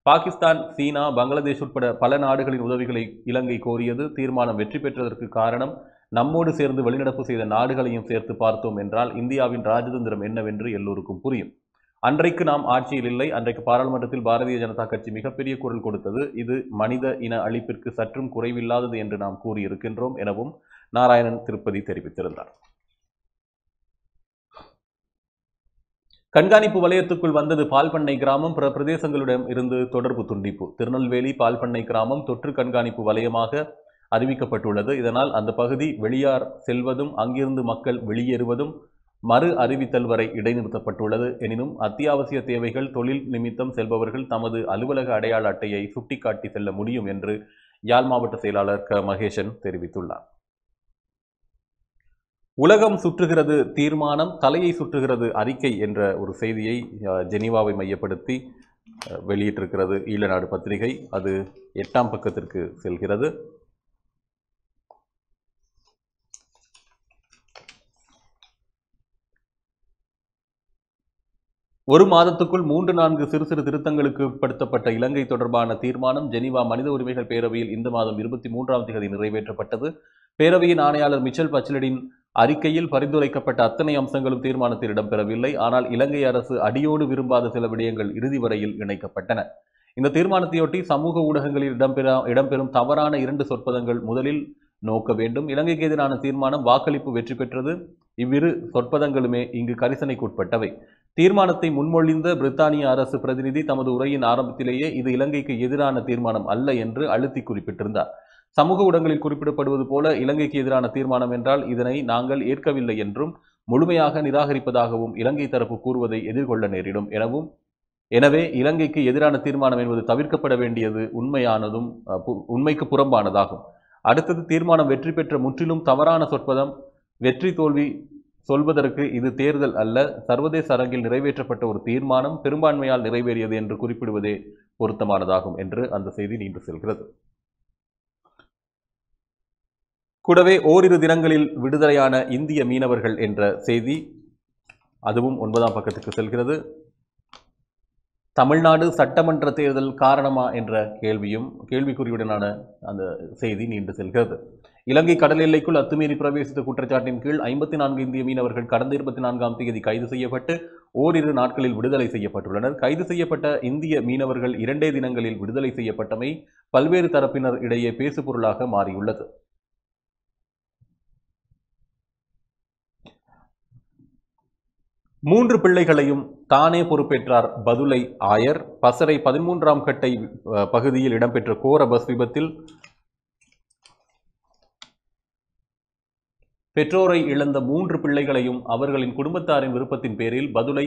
பாகிஸ்தான் சீனா பங்களாதேஷ் உட்பட பல நாடுகளின் உதவிகளை இலங்கை கோரியது தீர்மானம் வெற்றி பெற்றதற்கு காரணம் நம்மோடு சேர்ந்து வெளிநடப்பு செய்த நாடுகளையும் சேர்த்து பார்த்தோம் என்றால் இந்தியாவின் ராஜதந்திரம் என்னவென்று எல்லோருக்கும் புரியும் அன்றைக்கு நாம் ஆட்சியில் இல்லை அன்றைக்கு பாராளுமன்றத்தில் பாரதிய ஜனதா கட்சி மிகப்பெரிய குரல் கொடுத்தது இது மனித இன அழிப்பிற்கு சற்றும் குறைவில்லாதது என்று நாம் கூறியிருக்கின்றோம் எனவும் நாராயணன் திருப்பதி தெரிவித்திருந்தார் கண்காணிப்பு வலயத்துக்குள் வந்தது பால்பண்ணை கிராமம் பிற பிரதேசங்களிடம் இருந்து தொடர்பு துண்டிப்பு திருநெல்வேலி பால்பண்ணை கிராமம் தொற்று கண்காணிப்பு வலயமாக அறிவிக்கப்பட்டுள்ளது இதனால் அந்த பகுதி வெளியார் செல்வதும் அங்கிருந்து மக்கள் வெளியேறுவதும் மறு அறிவித்தல் வரை இடைநிறுத்தப்பட்டுள்ளது எனினும் அத்தியாவசிய தேவைகள் தொழில் நிமித்தம் செல்பவர்கள் தமது அலுவலக அடையாள அட்டையை சுட்டிக்காட்டி செல்ல முடியும் என்று யாழ் மாவட்ட செயலாளர் க மகேஷன் தெரிவித்துள்ளார் உலகம் சுற்றுகிறது தீர்மானம் தலையை சுற்றுகிறது அறிக்கை என்ற ஒரு செய்தியை ஜெனீவாவை மையப்படுத்தி வெளியிட்டிருக்கிறது ஈழநாடு பத்திரிகை அது எட்டாம் பக்கத்திற்கு செல்கிறது ஒரு மாதத்துக்குள் மூன்று நான்கு சிறு சிறு திருத்தங்களுக்கு உட்படுத்தப்பட்ட இலங்கை தொடர்பான தீர்மானம் ஜெனிவா மனித உரிமைகள் பேரவையில் இந்த மாதம் இருபத்தி மூன்றாம் தேதி நிறைவேற்றப்பட்டது பேரவையின் ஆணையாளர் மிச்சல் பச்சலடின் அறிக்கையில் பரிந்துரைக்கப்பட்ட அத்தனை அம்சங்களும் தீர்மானத்தில் இடம்பெறவில்லை ஆனால் இலங்கை அரசு அடியோடு விரும்பாத சில விடயங்கள் இறுதி வரையில் இணைக்கப்பட்டன இந்த தீர்மானத்தையொட்டி சமூக ஊடகங்களில் இடம்பெற இடம்பெறும் தவறான இரண்டு சொற்பதங்கள் முதலில் நோக்க வேண்டும் இலங்கைக்கு எதிரான தீர்மானம் வாக்களிப்பு வெற்றி பெற்றது இவ்விரு சொற்பதங்களுமே இங்கு கரிசனைக்குட்பட்டவை தீர்மானத்தை முன்மொழிந்த பிரித்தானிய அரசு பிரதிநிதி தமது உரையின் ஆரம்பத்திலேயே இது இலங்கைக்கு எதிரான தீர்மானம் அல்ல என்று அழுத்தி குறிப்பிட்டிருந்தார் சமூக ஊடகங்களில் குறிப்பிடப்படுவது போல இலங்கைக்கு எதிரான தீர்மானம் என்றால் இதனை நாங்கள் ஏற்கவில்லை என்றும் முழுமையாக நிராகரிப்பதாகவும் இலங்கை தரப்பு கூறுவதை எதிர்கொள்ள நேரிடும் எனவும் எனவே இலங்கைக்கு எதிரான தீர்மானம் என்பது தவிர்க்கப்பட வேண்டியது உண்மையானதும் உண்மைக்கு புறம்பானதாகும் அடுத்தது தீர்மானம் வெற்றி பெற்ற முற்றிலும் தவறான சொற்பதம் வெற்றி தோல்வி சொல்வதற்கு இது தேர்தல் அல்ல சர்வதேச அரங்கில் நிறைவேற்றப்பட்ட ஒரு தீர்மானம் பெரும்பான்மையால் நிறைவேறியது என்று குறிப்பிடுவதே பொருத்தமானதாகும் என்று அந்த செய்தி நீண்டு செல்கிறது கூடவே ஓரிரு தினங்களில் விடுதலையான இந்திய மீனவர்கள் என்ற செய்தி அதுவும் ஒன்பதாம் பக்கத்துக்கு செல்கிறது தமிழ்நாடு சட்டமன்ற தேர்தல் காரணமா என்ற கேள்வியும் கேள்விக்குறியுடனான அந்த செய்தி நீண்டு செல்கிறது இலங்கை கடல் எல்லைக்குள் அத்துமீறி பிரவேசித்த குற்றச்சாட்டின் கீழ் ஐம்பத்தி நான்கு இந்திய மீனவர்கள் கடந்த இருபத்தி நான்காம் தேதி கைது செய்யப்பட்டு ஓரிரு நாட்களில் விடுதலை செய்யப்பட்டுள்ளனர் கைது செய்யப்பட்ட இந்திய மீனவர்கள் இரண்டே தினங்களில் விடுதலை செய்யப்பட்டமை பல்வேறு தரப்பினர் இடையே பேசுபொருளாக மாறியுள்ளது மூன்று பிள்ளைகளையும் தானே பொறுப்பேற்றார் பதுலை ஆயர் பசரை பதிமூன்றாம் கட்டை பகுதியில் இடம்பெற்ற கோர பஸ் விபத்தில் பெற்றோரை இழந்த மூன்று பிள்ளைகளையும் அவர்களின் குடும்பத்தாரின் விருப்பத்தின் பேரில் பதுளை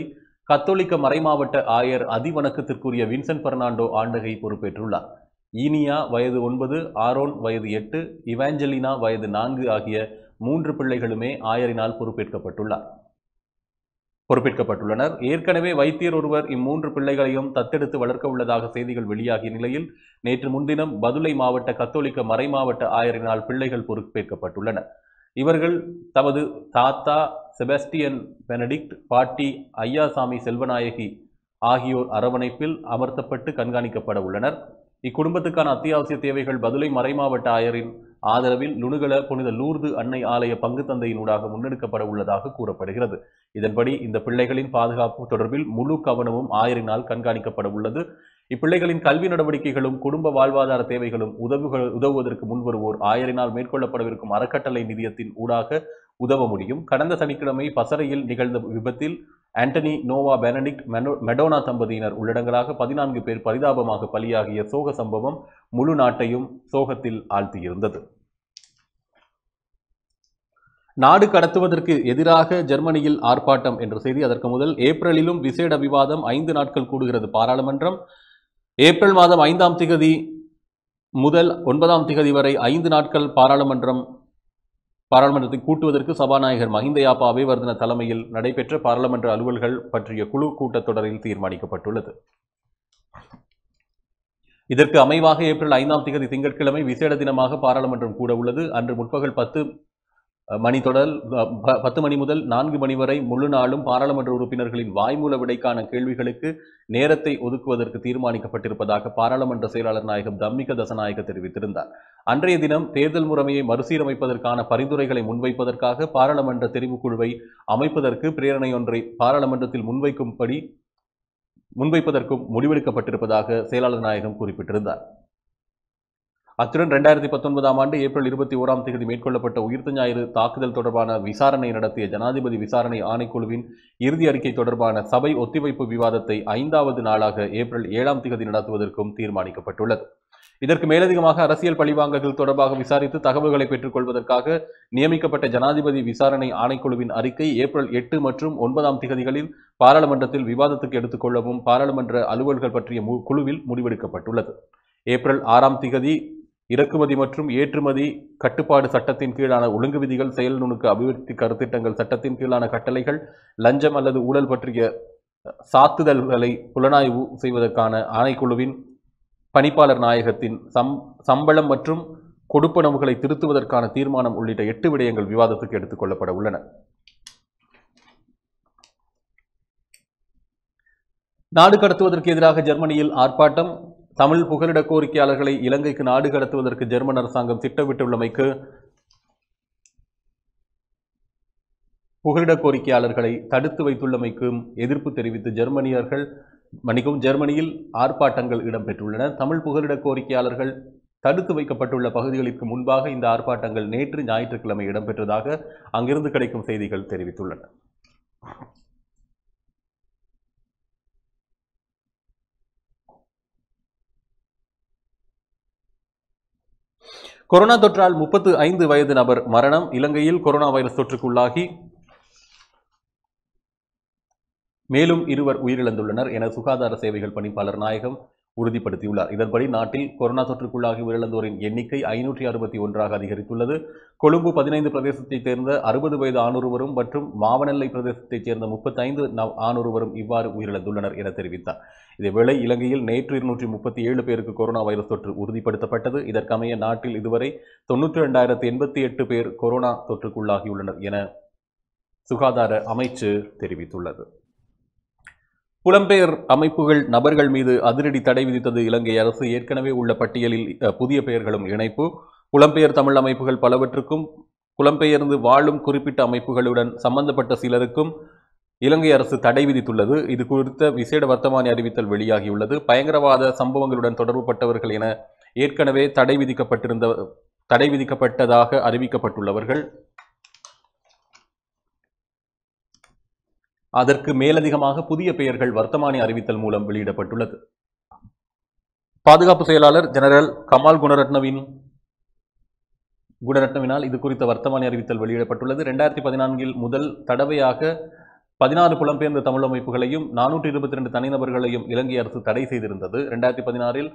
கத்தோலிக்க மறைமாவட்ட ஆயர் அதிவணக்கத்திற்குரிய வின்சென்ட் பெர்னாண்டோ ஆண்டகை பொறுப்பேற்றுள்ளார் ஈனியா வயது ஒன்பது ஆரோன் வயது எட்டு இவாஞ்சலினா வயது நான்கு ஆகிய மூன்று பிள்ளைகளுமே ஆயரினால் பொறுப்பேற்கப்பட்டுள்ளார் பொறுப்பேற்கப்பட்டுள்ளனர் ஏற்கனவே வைத்தியர் ஒருவர் இம்மூன்று பிள்ளைகளையும் தத்தெடுத்து வளர்க்க உள்ளதாக செய்திகள் வெளியாகிய நிலையில் நேற்று முன்தினம் பதுளை மாவட்ட கத்தோலிக்க மறைமாவட்ட ஆயரினால் பிள்ளைகள் பொறுப்பேற்கப்பட்டுள்ளனர் இவர்கள் தமது தாத்தா செபாஸ்டியன் பெனடிக்ட் பாட்டி ஐயாசாமி செல்வநாயகி ஆகியோர் அரவணைப்பில் அமர்த்தப்பட்டு கண்காணிக்கப்பட உள்ளனர் இக்குடும்பத்துக்கான அத்தியாவசிய தேவைகள் பதுளை மறைமாவட்ட ஆயரின் ஆதரவில் நுணுகல புனித லூர்து அன்னை ஆலய பங்கு தந்தையினூடாக முன்னெடுக்கப்பட உள்ளதாக கூறப்படுகிறது இதன்படி இந்த பிள்ளைகளின் பாதுகாப்பு தொடர்பில் முழு கவனமும் ஆயரினால் கண்காணிக்கப்பட உள்ளது இப்பிள்ளைகளின் கல்வி நடவடிக்கைகளும் குடும்ப வாழ்வாதார தேவைகளும் உதவுகள் உதவுவதற்கு முன்வருவோர் ஆயரினால் மேற்கொள்ளப்படவிருக்கும் அறக்கட்டளை நிதியத்தின் ஊடாக உதவ முடியும் கடந்த சனிக்கிழமை பசறையில் நிகழ்ந்த விபத்தில் ஆண்டனி நோவா பெனடிக்ட் மெடோனா தம்பதியினர் உள்ளடங்களாக பதினான்கு பேர் பரிதாபமாக பலியாகிய சோக சம்பவம் முழு நாட்டையும் சோகத்தில் ஆழ்த்தியிருந்தது நாடு கடத்துவதற்கு எதிராக ஜெர்மனியில் ஆர்ப்பாட்டம் என்ற செய்தி அதற்கு முதல் ஏப்ரலிலும் விசேட விவாதம் ஐந்து நாட்கள் கூடுகிறது பாராளுமன்றம் ஏப்ரல் மாதம் ஐந்தாம் திகதி முதல் ஒன்பதாம் திகதி வரை ஐந்து நாட்கள் பாராளுமன்றம் பாராளுமன்றத்தை கூட்டுவதற்கு சபாநாயகர் மஹிந்த யாப்பா அபிவர்தன தலைமையில் நடைபெற்ற பாராளுமன்ற அலுவல்கள் பற்றிய குழு கூட்டத்தொடரில் தீர்மானிக்கப்பட்டுள்ளது இதற்கு அமைவாக ஏப்ரல் ஐந்தாம் திகதி திங்கட்கிழமை விசேட தினமாக பாராளுமன்றம் கூட உள்ளது அன்று முற்பகல் பத்து மணி தொடர் பத்து மணி முதல் நான்கு மணி வரை முழு நாளும் பாராளுமன்ற உறுப்பினர்களின் வாய்மூல விடைக்கான கேள்விகளுக்கு நேரத்தை ஒதுக்குவதற்கு தீர்மானிக்கப்பட்டிருப்பதாக பாராளுமன்ற செயலாளர் நாயகம் தம்மிக தசநாயக தெரிவித்திருந்தார் அன்றைய தினம் தேர்தல் முறையை மறுசீரமைப்பதற்கான பரிந்துரைகளை முன்வைப்பதற்காக பாராளுமன்ற தெரிவுக்குழுவை அமைப்பதற்கு பிரேரணையொன்றை பாராளுமன்றத்தில் முன்வைக்கும்படி முன்வைப்பதற்கும் முடிவெடுக்கப்பட்டிருப்பதாக செயலாளர் நாயகம் குறிப்பிட்டிருந்தார் அத்துடன் ரெண்டாயிரத்தி பத்தொன்பதாம் ஆண்டு ஏப்ரல் இருபத்தி ஓராம் தேதி மேற்கொள்ளப்பட்ட உயிர்த்த ஞாயிறு தாக்குதல் தொடர்பான விசாரணை நடத்திய ஜனாதிபதி விசாரணை ஆணைக்குழுவின் இறுதி அறிக்கை தொடர்பான சபை ஒத்திவைப்பு விவாதத்தை ஐந்தாவது நாளாக ஏப்ரல் ஏழாம் தேதி நடத்துவதற்கும் தீர்மானிக்கப்பட்டுள்ளது இதற்கு மேலதிகமாக அரசியல் பழிவாங்கல்கள் தொடர்பாக விசாரித்து தகவல்களை பெற்றுக்கொள்வதற்காக நியமிக்கப்பட்ட ஜனாதிபதி விசாரணை ஆணைக்குழுவின் அறிக்கை ஏப்ரல் எட்டு மற்றும் ஒன்பதாம் திகதிகளில் பாராளுமன்றத்தில் விவாதத்துக்கு எடுத்துக்கொள்ளவும் பாராளுமன்ற அலுவல்கள் பற்றிய குழுவில் முடிவெடுக்கப்பட்டுள்ளது ஏப்ரல் ஆறாம் திகதி இறக்குமதி மற்றும் ஏற்றுமதி கட்டுப்பாடு சட்டத்தின் கீழான ஒழுங்கு விதிகள் செயல் நுணுக்க அபிவிருத்தி கருத்திட்டங்கள் சட்டத்தின் கீழான கட்டளைகள் லஞ்சம் அல்லது ஊழல் பற்றிய சாத்துதல்களை புலனாய்வு செய்வதற்கான ஆணைக்குழுவின் பணிப்பாளர் நாயகத்தின் சம் சம்பளம் மற்றும் கொடுப்பனவுகளை திருத்துவதற்கான தீர்மானம் உள்ளிட்ட எட்டு விடயங்கள் விவாதத்துக்கு எடுத்துக்கொள்ளப்பட உள்ளன நாடு கடத்துவதற்கு எதிராக ஜெர்மனியில் ஆர்ப்பாட்டம் தமிழ் புகலிட கோரிக்கையாளர்களை இலங்கைக்கு நாடு கடத்துவதற்கு ஜெர்மன் அரசாங்கம் திட்டமிட்டுள்ளமைக்கு புகலிட கோரிக்கையாளர்களை தடுத்து வைத்துள்ளமைக்கும் எதிர்ப்பு தெரிவித்து ஜெர்மனியர்கள் மணிக்கும் ஜெர்மனியில் ஆர்ப்பாட்டங்கள் இடம்பெற்றுள்ளன தமிழ் புகலிட கோரிக்கையாளர்கள் தடுத்து வைக்கப்பட்டுள்ள பகுதிகளுக்கு முன்பாக இந்த ஆர்ப்பாட்டங்கள் நேற்று ஞாயிற்றுக்கிழமை இடம்பெற்றதாக அங்கிருந்து கிடைக்கும் செய்திகள் தெரிவித்துள்ளன கொரோனா தொற்றால் முப்பத்து ஐந்து வயது நபர் மரணம் இலங்கையில் கொரோனா வைரஸ் தொற்றுக்குள்ளாகி மேலும் இருவர் உயிரிழந்துள்ளனர் என சுகாதார சேவைகள் பணிப்பாளர் நாயகம் உறுதிப்படுத்தியுள்ளார் இதன்படி நாட்டில் கொரோனா தொற்றுக்குள்ளாகி உயிரிழந்தோரின் எண்ணிக்கை ஐநூற்றி அறுபத்தி ஒன்றாக அதிகரித்துள்ளது கொழும்பு பதினைந்து பிரதேசத்தைச் சேர்ந்த அறுபது வயது ஆணொருவரும் மற்றும் மாவனெல்லை பிரதேசத்தைச் சேர்ந்த முப்பத்தைந்து ஆணொருவரும் இவ்வாறு உயிரிழந்துள்ளனர் என தெரிவித்தார் இதேவேளை இலங்கையில் நேற்று இருநூற்றி முப்பத்தி ஏழு பேருக்கு கொரோனா வைரஸ் தொற்று உறுதிப்படுத்தப்பட்டது இதற்கமைய நாட்டில் இதுவரை தொன்னூற்றி ரெண்டாயிரத்து எண்பத்தி எட்டு பேர் கொரோனா தொற்றுக்குள்ளாகியுள்ளனர் என சுகாதார அமைச்சு தெரிவித்துள்ளது புலம்பெயர் அமைப்புகள் நபர்கள் மீது அதிரடி தடை விதித்தது இலங்கை அரசு ஏற்கனவே உள்ள பட்டியலில் புதிய பெயர்களும் இணைப்பு புலம்பெயர் தமிழ் அமைப்புகள் பலவற்றுக்கும் புலம்பெயர்ந்து வாழும் குறிப்பிட்ட அமைப்புகளுடன் சம்பந்தப்பட்ட சிலருக்கும் இலங்கை அரசு தடை விதித்துள்ளது இது குறித்த விசேட வர்த்தமானி அறிவித்தல் வெளியாகியுள்ளது பயங்கரவாத சம்பவங்களுடன் தொடர்புபட்டவர்கள் என ஏற்கனவே தடை விதிக்கப்பட்டிருந்த தடை விதிக்கப்பட்டதாக அறிவிக்கப்பட்டுள்ளவர்கள் அதற்கு மேலதிகமாக புதிய பெயர்கள் வர்த்தமானி அறிவித்தல் மூலம் வெளியிடப்பட்டுள்ளது பாதுகாப்பு செயலாளர் ஜெனரல் கமால் குணரத்னவின் குணரத்னவினால் இது குறித்த வர்த்தமானி அறிவித்தல் வெளியிடப்பட்டுள்ளது ரெண்டாயிரத்தி பதினான்கில் முதல் தடவையாக பதினாறு புலம்பெயர்ந்த தமிழ் அமைப்புகளையும் நானூற்றி இருபத்தி ரெண்டு தனிநபர்களையும் இலங்கை அரசு தடை செய்திருந்தது ரெண்டாயிரத்தி பதினாறில்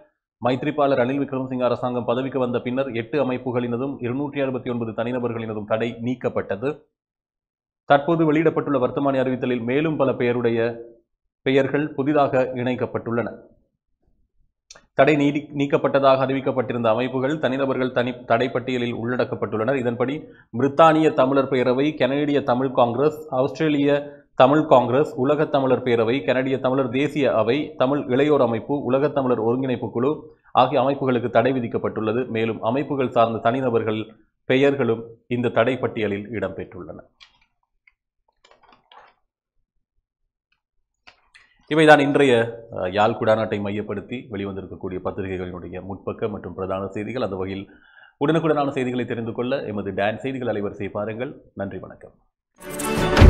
மைத்ரிபாலர் ரணில் விக்ரமசிங் அரசாங்கம் பதவிக்கு வந்த பின்னர் எட்டு அமைப்புகளினதும் இருநூற்றி அறுபத்தி ஒன்பது தனிநபர்களினதும் தடை நீக்கப்பட்டது தற்போது வெளியிடப்பட்டுள்ள வர்த்தமானி அறிவித்தலில் மேலும் பல பெயருடைய பெயர்கள் புதிதாக இணைக்கப்பட்டுள்ளன தடை நீதி நீக்கப்பட்டதாக அறிவிக்கப்பட்டிருந்த அமைப்புகள் தனிநபர்கள் தனி தடைப்பட்டியலில் உள்ளடக்கப்பட்டுள்ளனர் இதன்படி பிரித்தானிய தமிழர் பேரவை கனேடிய தமிழ் காங்கிரஸ் ஆஸ்திரேலிய தமிழ் காங்கிரஸ் உலக தமிழர் பேரவை கனடிய தமிழர் தேசிய அவை தமிழ் இளையோர் அமைப்பு உலக தமிழர் ஒருங்கிணைப்பு குழு ஆகிய அமைப்புகளுக்கு தடை விதிக்கப்பட்டுள்ளது மேலும் அமைப்புகள் சார்ந்த தனிநபர்கள் பெயர்களும் இந்த தடைப்பட்டியலில் இடம்பெற்றுள்ளன இவைதான் இன்றைய யாழ் குடாநாட்டை மையப்படுத்தி வெளிவந்திருக்கக்கூடிய பத்திரிகைகளினுடைய முற்பக்க மற்றும் பிரதான செய்திகள் அந்த வகையில் உடனுக்குடனான செய்திகளை தெரிந்து கொள்ள எமது டான் செய்திகள் அலைவரிசை பாருங்கள் நன்றி வணக்கம்